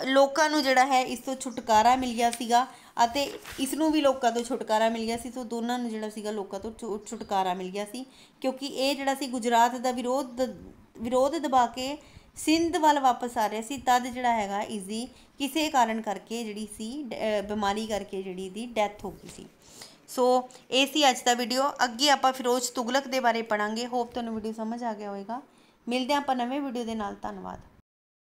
ਲੋਕਾਂ ਨੂੰ ਜਿਹੜਾ ਹੈ ਇਸ ਤੋਂ ਛੁਟਕਾਰਾ ਮਿਲ ਗਿਆ ਸੀਗਾ ਅਤੇ ਇਸ ਨੂੰ ਵੀ ਲੋਕਾਂ ਤੋਂ ਛੁਟਕਾਰਾ ਮਿਲ ਗਿਆ ਸੀ ਸੋ ਦੋਨਾਂ ਨੂੰ ਜਿਹੜਾ ਸੀਗਾ ਲੋਕਾਂ ਤੋਂ ਛੁਟਕਾਰਾ ਮਿਲ ਗਿਆ ਸੀ ਕਿਉਂਕਿ ਇਹ ਜਿਹੜਾ ਸੀ ਗੁਜਰਾਤ ਦਾ ਵਿਰੋਧ ਵਿਰੋਧ ਦਬਾ ਕੇ ਸਿੰਧ ਵੱਲ ਵਾਪਸ ਆ ਰਿਹਾ ਸੀ ਤਦ ਜਿਹੜਾ ਹੈਗਾ ਇਸ ਦੀ ਕਿਸੇ ਕਾਰਨ ਕਰਕੇ ਜਿਹੜੀ ਸੀ ਬਿਮਾਰੀ ਕਰਕੇ ਜਿਹੜੀ ਦੀ ਡੈਥ ਹੋ ਗਈ ਸੀ ਸੋ ਇਹ ਸੀ ਅੱਜ ਦਾ ਵੀਡੀਓ ਅੱਗੇ ਆਪਾਂ ਫਿਰੋਜ਼ ਤੁਗਲਕ ਦੇ ਬਾਰੇ ਪੜਾਂਗੇ ਹੋਪ ਤੁਹਾਨੂੰ ਵੀਡੀਓ ਸਮਝ ਆ ਗਿਆ ਹੋਵੇਗਾ ਮਿਲਦੇ ਆਪਾਂ ਨਵੇਂ ਵੀਡੀਓ ਦੇ ਨਾਲ ਧੰਨਵਾਦ